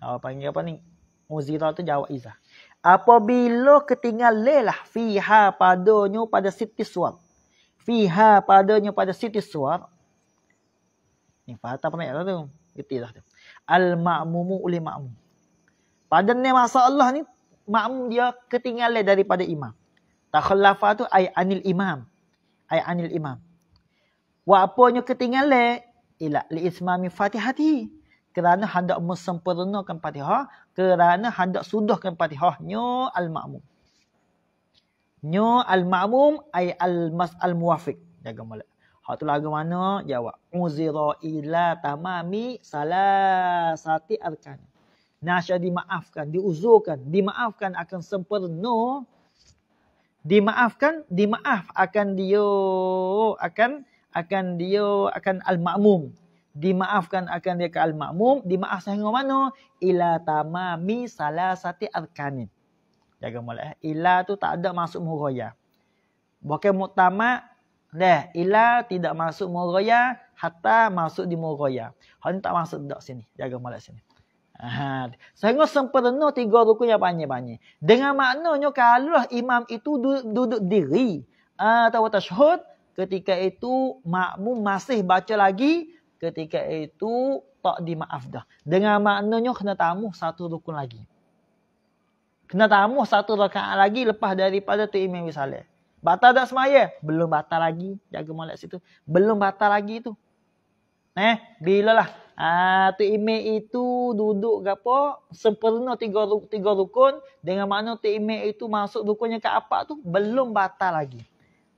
Apa ah, panggil apa ni? Muzirah tu jawab Iza. Apabila ketinggal lelah fiha padanya pada siti suar. Fiha padanya pada siti suar. Ni fatah pemerintah tu. Getih lah tu. Al-ma'mumu uli ma'mumu. Pada ni masalah ni, makmum dia ketinggalan daripada imam. Takhlafah tu ayat anil imam. Ayat anil imam. Wa apanya ketinggalan? Ila li'ismami fatihati. Kerana hendak mesempurnakan fatihah. Kerana hendak sudahkan fatihah. Nyo al-makmum. Nyo al-makmum ayat al-mas al-muafiq. Jaga mulut. Hak tu lagu mana? Jawab. Uzira ila tamami salah sati arkanah. Nasya dimaafkan, diuzurkan, dimaafkan akan sempurna. Dimaafkan, dimaaf akan dia, akan akan dia, akan al-ma'mum. Dimaafkan akan dia ke al-ma'mum. Dimaaf sehingga mana? Ila tamami salah sati arkanin. Jaga mula. Eh. Ila tu tak ada masuk muraya. Bukan muktama. Dah, ila tidak masuk muraya. Hatta masuk di muraya. Hal tak masuk dekat sini. Jaga mula sini. Sangat sempurna tiga rukunnya yang banyak-banyak. Dengan maknanya kalau imam itu duduk, duduk diri ah, atau tashhud, ketika itu makmum masih baca lagi, ketika itu tak dimaaf dah. Dengan maknanya kena tamuh satu rukun lagi. Kena tamuh satu rakaat lagi lepas daripada tu imam bisalah. Batal tak semaya? Belum batal lagi. Jaga malak situ. Belum batal lagi tu. Eh, bila lah. Ah Tok Imek itu duduk gapo, Sempurna tiga, tiga rukun. Dengan mana Tok Imek itu masuk rukunnya ke apa tu? Belum batal lagi.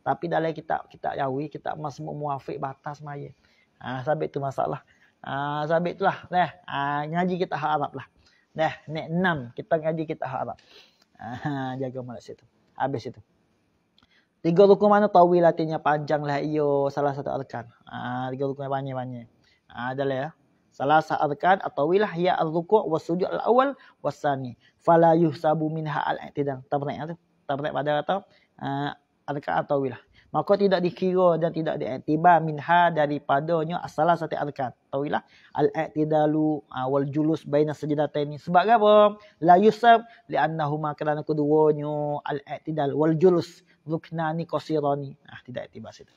Tapi dalam kita yawi kita kitab Mas Muafiq batas semaya. Ah ha, sabit tu masalah. Ah ha, sabit tu lah. Nah, ha, ngaji kita harap lah. Nah, nek enam kita ngaji kita harap. Ah ha, jaga mulut situ. Habis itu. Tiga rukun mana tawil latinya panjang lah iyo salah satu arkan. Ah ha, tiga rukun yang banyak-banyak. Ah ha, ada lah ya salah sa'arkan atau ya al-ruku' wa sujud al-awwal wa sani fala yuhsabu minha al-i'tidal tabrak tu tabrak pada kata uh, eh, arkan atau wilah maka tidak dikira dan tidak diiktibar minha daripadanya asalah satu arkan atau al-i'tidalu uh, wal julus baina sajdataini sebab apa la lianna huma kerana keduanya al-i'tidal wal julus ruknani qasirani ah tidak iktibar situ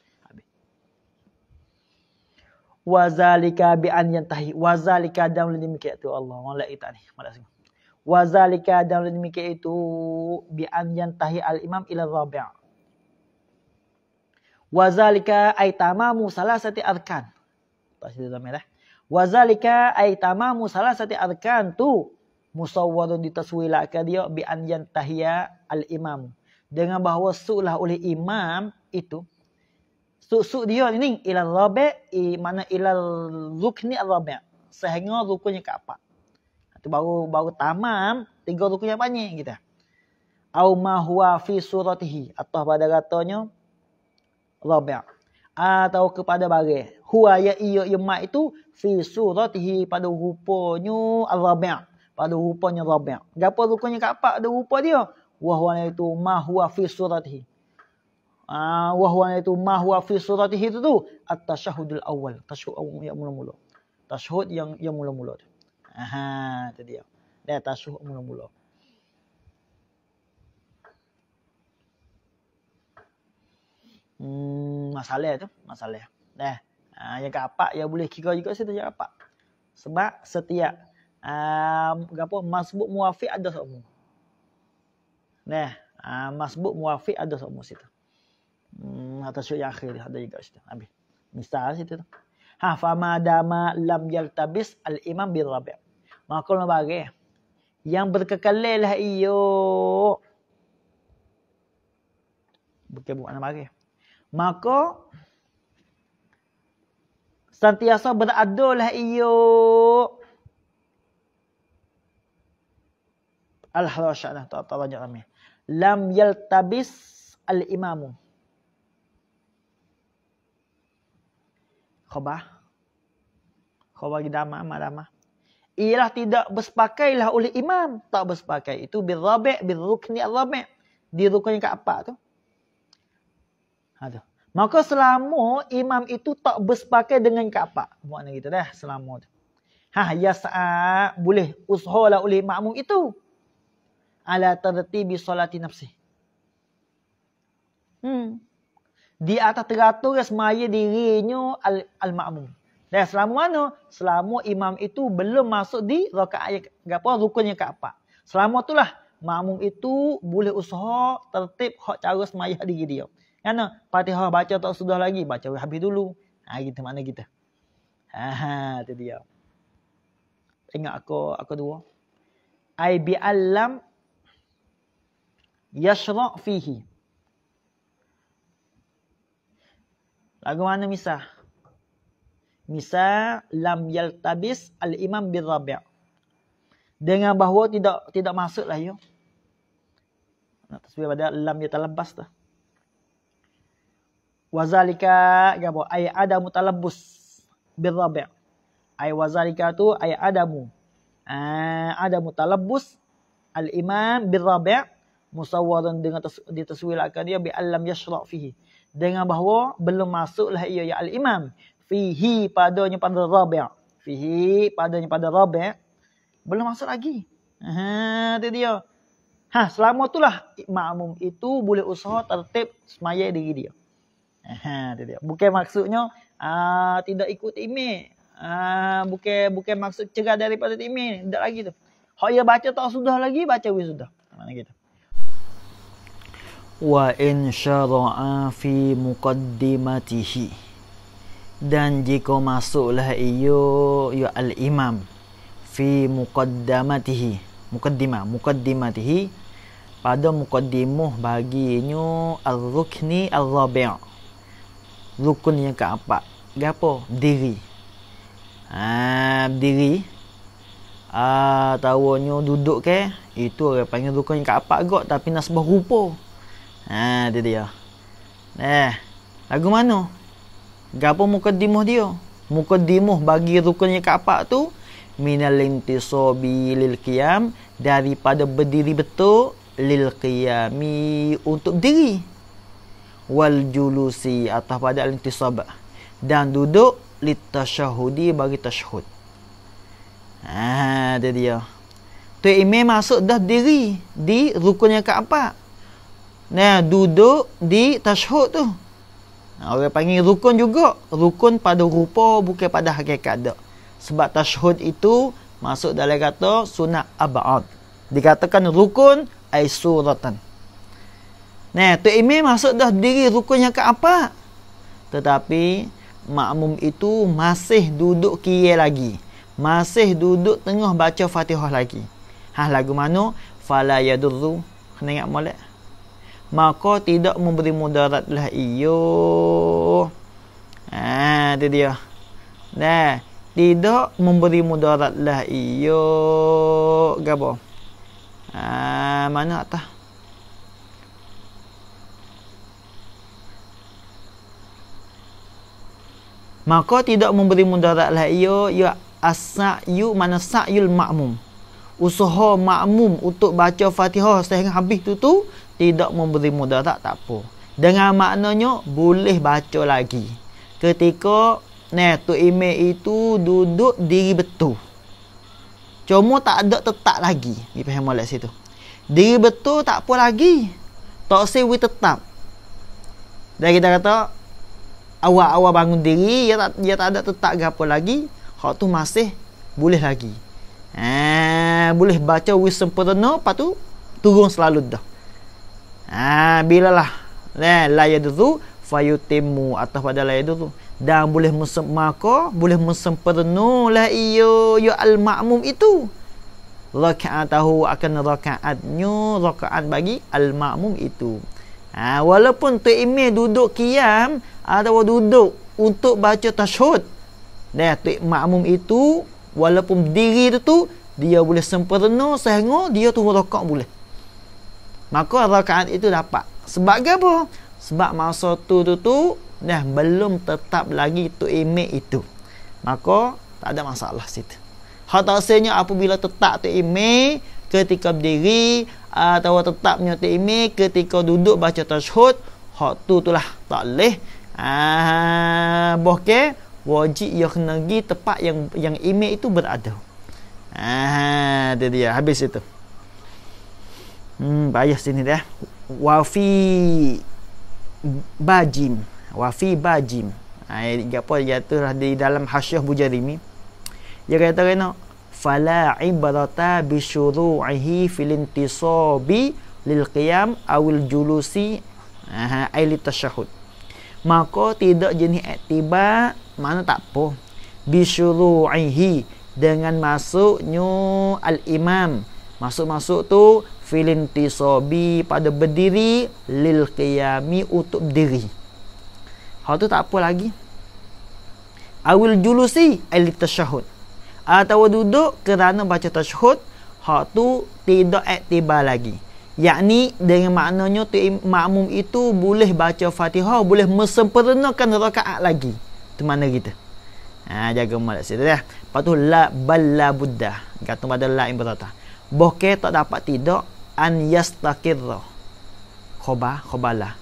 wazalika bi an yantahi wazalika daul demikian itu Allah wala ita ni malas wazalika daul demikian itu bi an yantahi al imam ila rabi' wazalika ay tamamu salasati adkan tasdid zamir eh wazalika ay tamamu salasati arkan tu musawwadun ditaswila ka dia bi an yantahi ya al imam dengan bahawa sulah oleh imam itu Suk-suk dia ni ilal rabi' i mana ilal rukni ar-rabi' sehingga rukunnya ke apa? Itu baru baru tamam tiga rukunnya banyak kita? Au ma huwa fi suratihi atau pada katanya rabi' atau kepada barang huwa ya iya ya itu fi suratihi pada rupanya ar-rabi' pada rupanya rabi' gapo rukunnya ke apa ada rupa dia wa itu ma huwa fi suratihi Ah, ha, wah itu mahwa fi suratihi itu tu at-tashahudul awal. Tashahud awal yang mula-mula. Tashahud yang yang mula-mula. Aha, itu dia. Dia tashahud mula-mula. Hmm, masalah tu, masalah. Dah. Ah, yang kapak, yang boleh kira juga saya tanya apa. Sebab setiap um, ha, apa masbuk muafiq ada semua. Nah, uh, masbuk muafiq ada semua situ hmm, atau yang akhir ada juga cerita habis misal cerita lah tu ha fa madama lam yaltabis al imam bil rabi maka lo bagi yang berkekalilah iyo bukan buat nama bagi maka sentiasa beradalah iyo al harashah ta ta banyak lam yaltabis al imamu khabar dama idama dama. ialah tidak bersepakailah oleh imam tak bersepakai itu bidhabi bidrukni adhabi di rukun yang keempat tu ha tu maka selama imam itu tak bersepakai dengan keempat buat gitu dah selama tu ha ya saa boleh usahalah oleh makmum itu ala tertibi solati nafsi hmm di atas teratur semaya dirinya al, al makmum dan selama mana selama imam itu belum masuk di rakaat yang apa rukun yang keempat selama itulah makmum itu boleh usaha tertib hak cara semaya diri dia kerana Fatihah baca tak sudah lagi baca habis dulu ha gitu mana kita ha tu dia ingat aku aku dua ai alam yashra fihi Lagu mana misa? Misa lam yaltabis al-imam bin Rabi'. Dengan bahawa tidak tidak masuklah yo. Nak tasbih pada lam dia terlepas dah. Wa zalika gapo ay ada talabbus bin Rabi'. Ay wa zalika tu ay adamu. Ah ada talabbus al-imam bin Rabi' musawwaran dengan ditaswilakan dia bi alam yashra' fihi dengan bahawa belum masuklah ia ya al-imam fihi padanya pada rabi' fihi padanya pada rabi' belum masuk lagi ha itu dia ha selama itulah makmum itu boleh usaha tertib semaya diri dia ha itu dia bukan maksudnya aa, ah, tidak ikut imam ah, bukan bukan maksud cegah daripada imam tidak lagi tu hak ia baca tak sudah lagi baca wis sudah mana kita wa in syara'a fi muqaddimatihi dan jika masuklah ia ya al imam fi muqaddamatihi muqaddimah muqaddimatihi pada muqaddimuh baginya al-rukni al-rabi' rukun yang keempat gapo ha, diri ah diri ah tawonyo duduk ke itu orang panggil rukun yang keempat gok tapi nasbah rupa Ha, dia dia. Eh, lagu mana? Gapo mukadimah dia? Mukadimah bagi rukunnya kapak tu minal intisabi lil qiyam daripada berdiri betul lil qiyami untuk diri wal julusi atas pada al intisab dan duduk lit tashahudi bagi tashahud ah ha, dia dia tu imam masuk dah diri di rukun kapak nah duduk di tashhud tu. Orang panggil rukun juga. Rukun pada rupa bukan pada hakikat dak. Sebab tashhud itu masuk dalam kata sunat abad. Dikatakan rukun ai suratan. Nah, tu ini masuk dah diri rukunnya ke apa? Tetapi makmum itu masih duduk kiri lagi. Masih duduk tengah baca Fatihah lagi. Hah lagu mana? Fala yadurru. Kena ingat molek maka tidak memberi mudaratlah iyo, ah itu dia nah tidak memberi mudaratlah iyo, gapo ah ha, mana atas maka tidak memberi mudaratlah ia ya as-sa'yu mana sa'yul makmum, usaha makmum untuk baca Fatihah sehingga kan habis tu tu tidak memberi mudarat tak tak apa. Dengan maknanya boleh baca lagi. Ketika ne tu email itu duduk diri betul. Cuma tak ada tetap lagi. Ni paham molek situ. Diri betul tak apa lagi. Tak sewi tetap. Dari kita kata awal-awal bangun diri dia tak dia tak ada tetap ke lagi. Hak tu masih boleh lagi. Eh, boleh baca wis sempurna lepas tu turun selalu dah. Ha, bila lah. Nah, layar itu fayutimu atau pada layar itu dan boleh mesem maka boleh musim lah iyo yo al makmum itu rakaat tahu akan rakaatnya rakaat bagi al makmum itu ha, walaupun tu imam duduk kiam atau duduk untuk baca tasyhud nah tu makmum itu walaupun diri itu dia boleh sempurna sehingga dia tu rakaat boleh maka rakaat itu dapat sebab apa sebab masa tu tu tu dah belum tetap lagi tu imej itu maka tak ada masalah situ hal tersenya apabila tetap tu imej ketika berdiri atau tetapnya tu imej ketika duduk baca tashhud hak tu itulah lah tak leh ah bohke wajib yang kena pergi tempat yang yang imej itu berada ah dia dia habis itu Hmm, bahaya sini dah. Wafi bajim. Wafi bajim. Ha, apa dia tu lah di dalam hasyah bujarimi. Dia kata kena fala ibrata bi syuru'ihi fil intisabi lil qiyam awil julusi ha ail tashahud. Maka tidak jenis iktibar mana tak apa. Bi syuru'ihi dengan masuknya al-imam masuk-masuk tu filin tisobi pada berdiri lil qiyami untuk berdiri. Hal tu tak apa lagi. Awil julusi al tashahud. Atau ah, duduk kerana baca tashahud, hal tu tidak aktibar lagi. Yakni dengan maknanya tu makmum itu boleh baca Fatihah, boleh mensempurnakan rakaat lagi. Tu mana kita? Ha, jaga malak situ dah. Ya. Lepas tu la balla buddha. Gantung pada la yang Bokeh tak dapat tidak an yastaqir khoba khabala.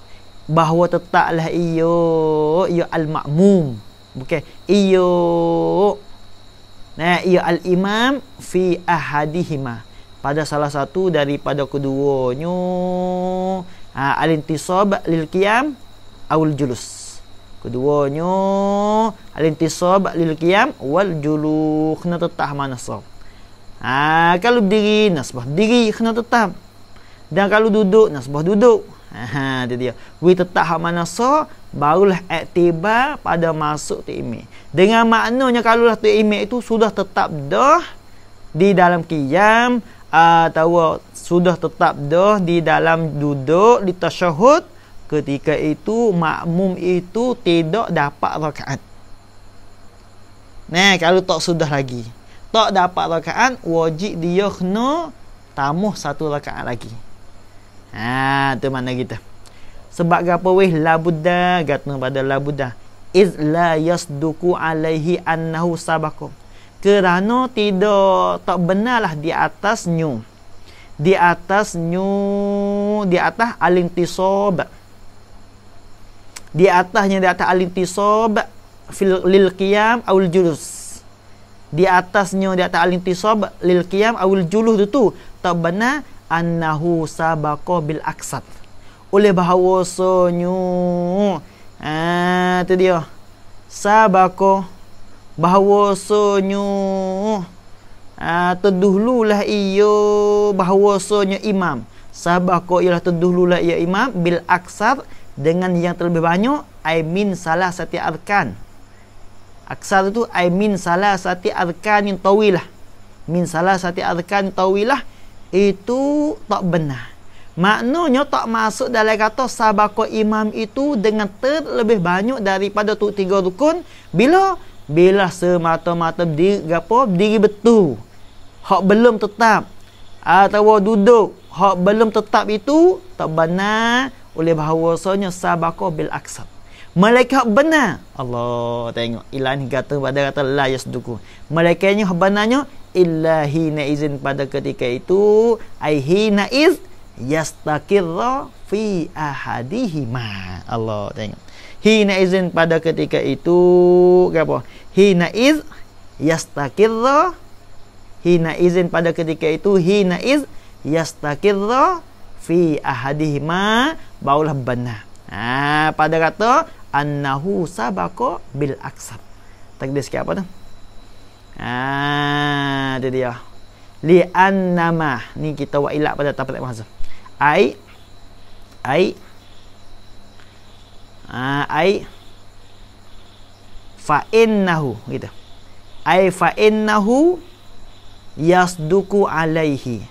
bahawa tetaklah iyo iyo al ma'mum bukan iyo nah iyo al imam fi ahadihima pada salah satu daripada keduanya ha, al intisab lil qiyam awal julus keduanya al intisab lil qiyam wal julus kena tetap mana so ha, kalau berdiri nasbah diri kena tetap dan kalau duduk, nasbah duduk. Ha, dia dia. Wi tetap hak mana so, barulah iktibar pada masuk ta'imik. Dengan maknanya kalau lah ta'imik itu sudah tetap dah di dalam qiyam atau ah, sudah tetap dah di dalam duduk di tasyahud ketika itu makmum itu tidak dapat rakaat. Nah, kalau tak sudah lagi. Tak dapat rakaat, wajib dia kena tamuh satu rakaat lagi. Ha tu mana kita. Sebab apa weh labudda gatna pada labudda iz la yasduku alaihi annahu sabaku. Kerana tidak tak benarlah di atas nyu. Di atas nyu, di atas alintisab. Di atasnya di atas alintisab fil lil qiyam aul julus. Di atasnya di atas alintisab lil qiyam aul julus itu tak benar annahu sabaqo bil aksat oleh bahawasanya ha tu dia sabaqo bahawasanya ha terdahululah ia bahawasanya imam sabaqo ialah terdahululah ia imam bil aksat dengan yang terlebih banyak i mean salah satu arkan aksat itu i mean salah satu arkan yang tawilah min salah satu arkan tawilah itu tak benar. Maknanya tak masuk dalam kata sabako imam itu dengan terlebih banyak daripada tu tiga rukun bila bila semata-mata diri gapo diri betul. Hak belum tetap atau duduk hak belum tetap itu tak benar oleh bahawasanya sabako bil aksab. Malaikat hak benar. Allah tengok ilan kata pada kata la yasduku. Malaikatnya hak benarnya illa hina izin pada ketika itu ai hina iz yastaqirra fi ma. Allah tengok hina izin pada ketika itu apa hina iz yastaqirra hina izin pada ketika itu hina iz yastaqirra fi ma baulah banna ha pada kata annahu sabaqo bil aksab takdir sikit apa tu Ah, dia dia. Li annama. Ni kita buat ilat pada tapat tak mahzaf. Ai ai Ah, ai fa innahu gitu. Ai fa innahu yasduku alaihi.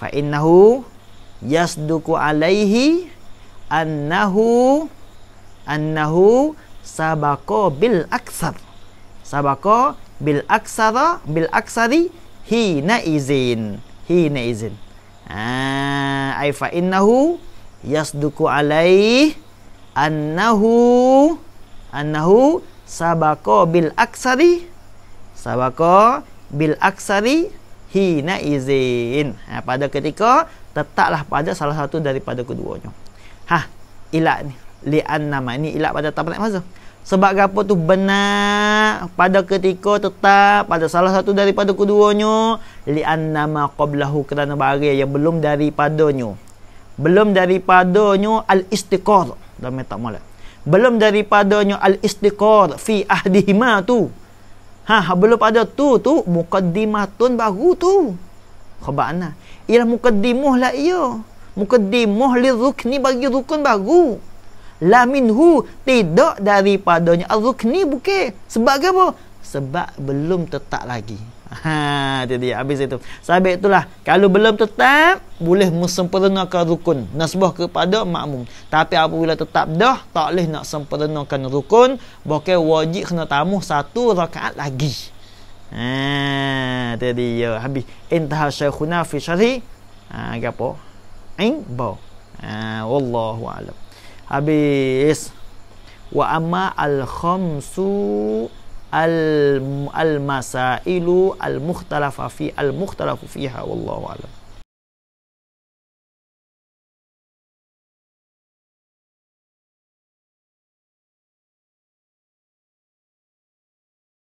Fa innahu yasduku alaihi annahu annahu sabaqo bil aksar. Sabaqo bil aksara bil aksari hina izin hina izin ah ha, ai fa innahu yasduku alai, annahu annahu sabaqo bil aksari sabaqo bil aksari hina izin ha, pada ketika tetaklah pada salah satu daripada keduanya ha ilat ni li annama ni ilat pada tabrak mazhab sebab apa tu benar pada ketika tetap pada salah satu daripada keduanya li annama qablahu kerana bagi yang belum daripadanya. Belum daripadanya al istiqor dah tak molek. Belum daripadanya al istiqor fi ahdihima tu. Ha, ha belum pada tu tu muqaddimatun baru tu. Khabana. Ialah muqaddimuh lah iya. Muqaddimuh li rukni bagi rukun baru la minhu tidak daripadanya al-rukni buke sebab apa sebab belum tetap lagi ha dia dia habis itu sebab itulah kalau belum tetap boleh mensempurnakan rukun nasbah kepada makmum tapi apabila tetap dah tak boleh nak sempurnakan rukun bukan wajib kena tamu satu rakaat lagi ha dia dia habis intah syekhuna fi syarhi ha gapo ain ba ha wallahu alam habis wa amma al khamsu al al masailu al mukhtalafa fi al mukhtalafu fiha wallahu alam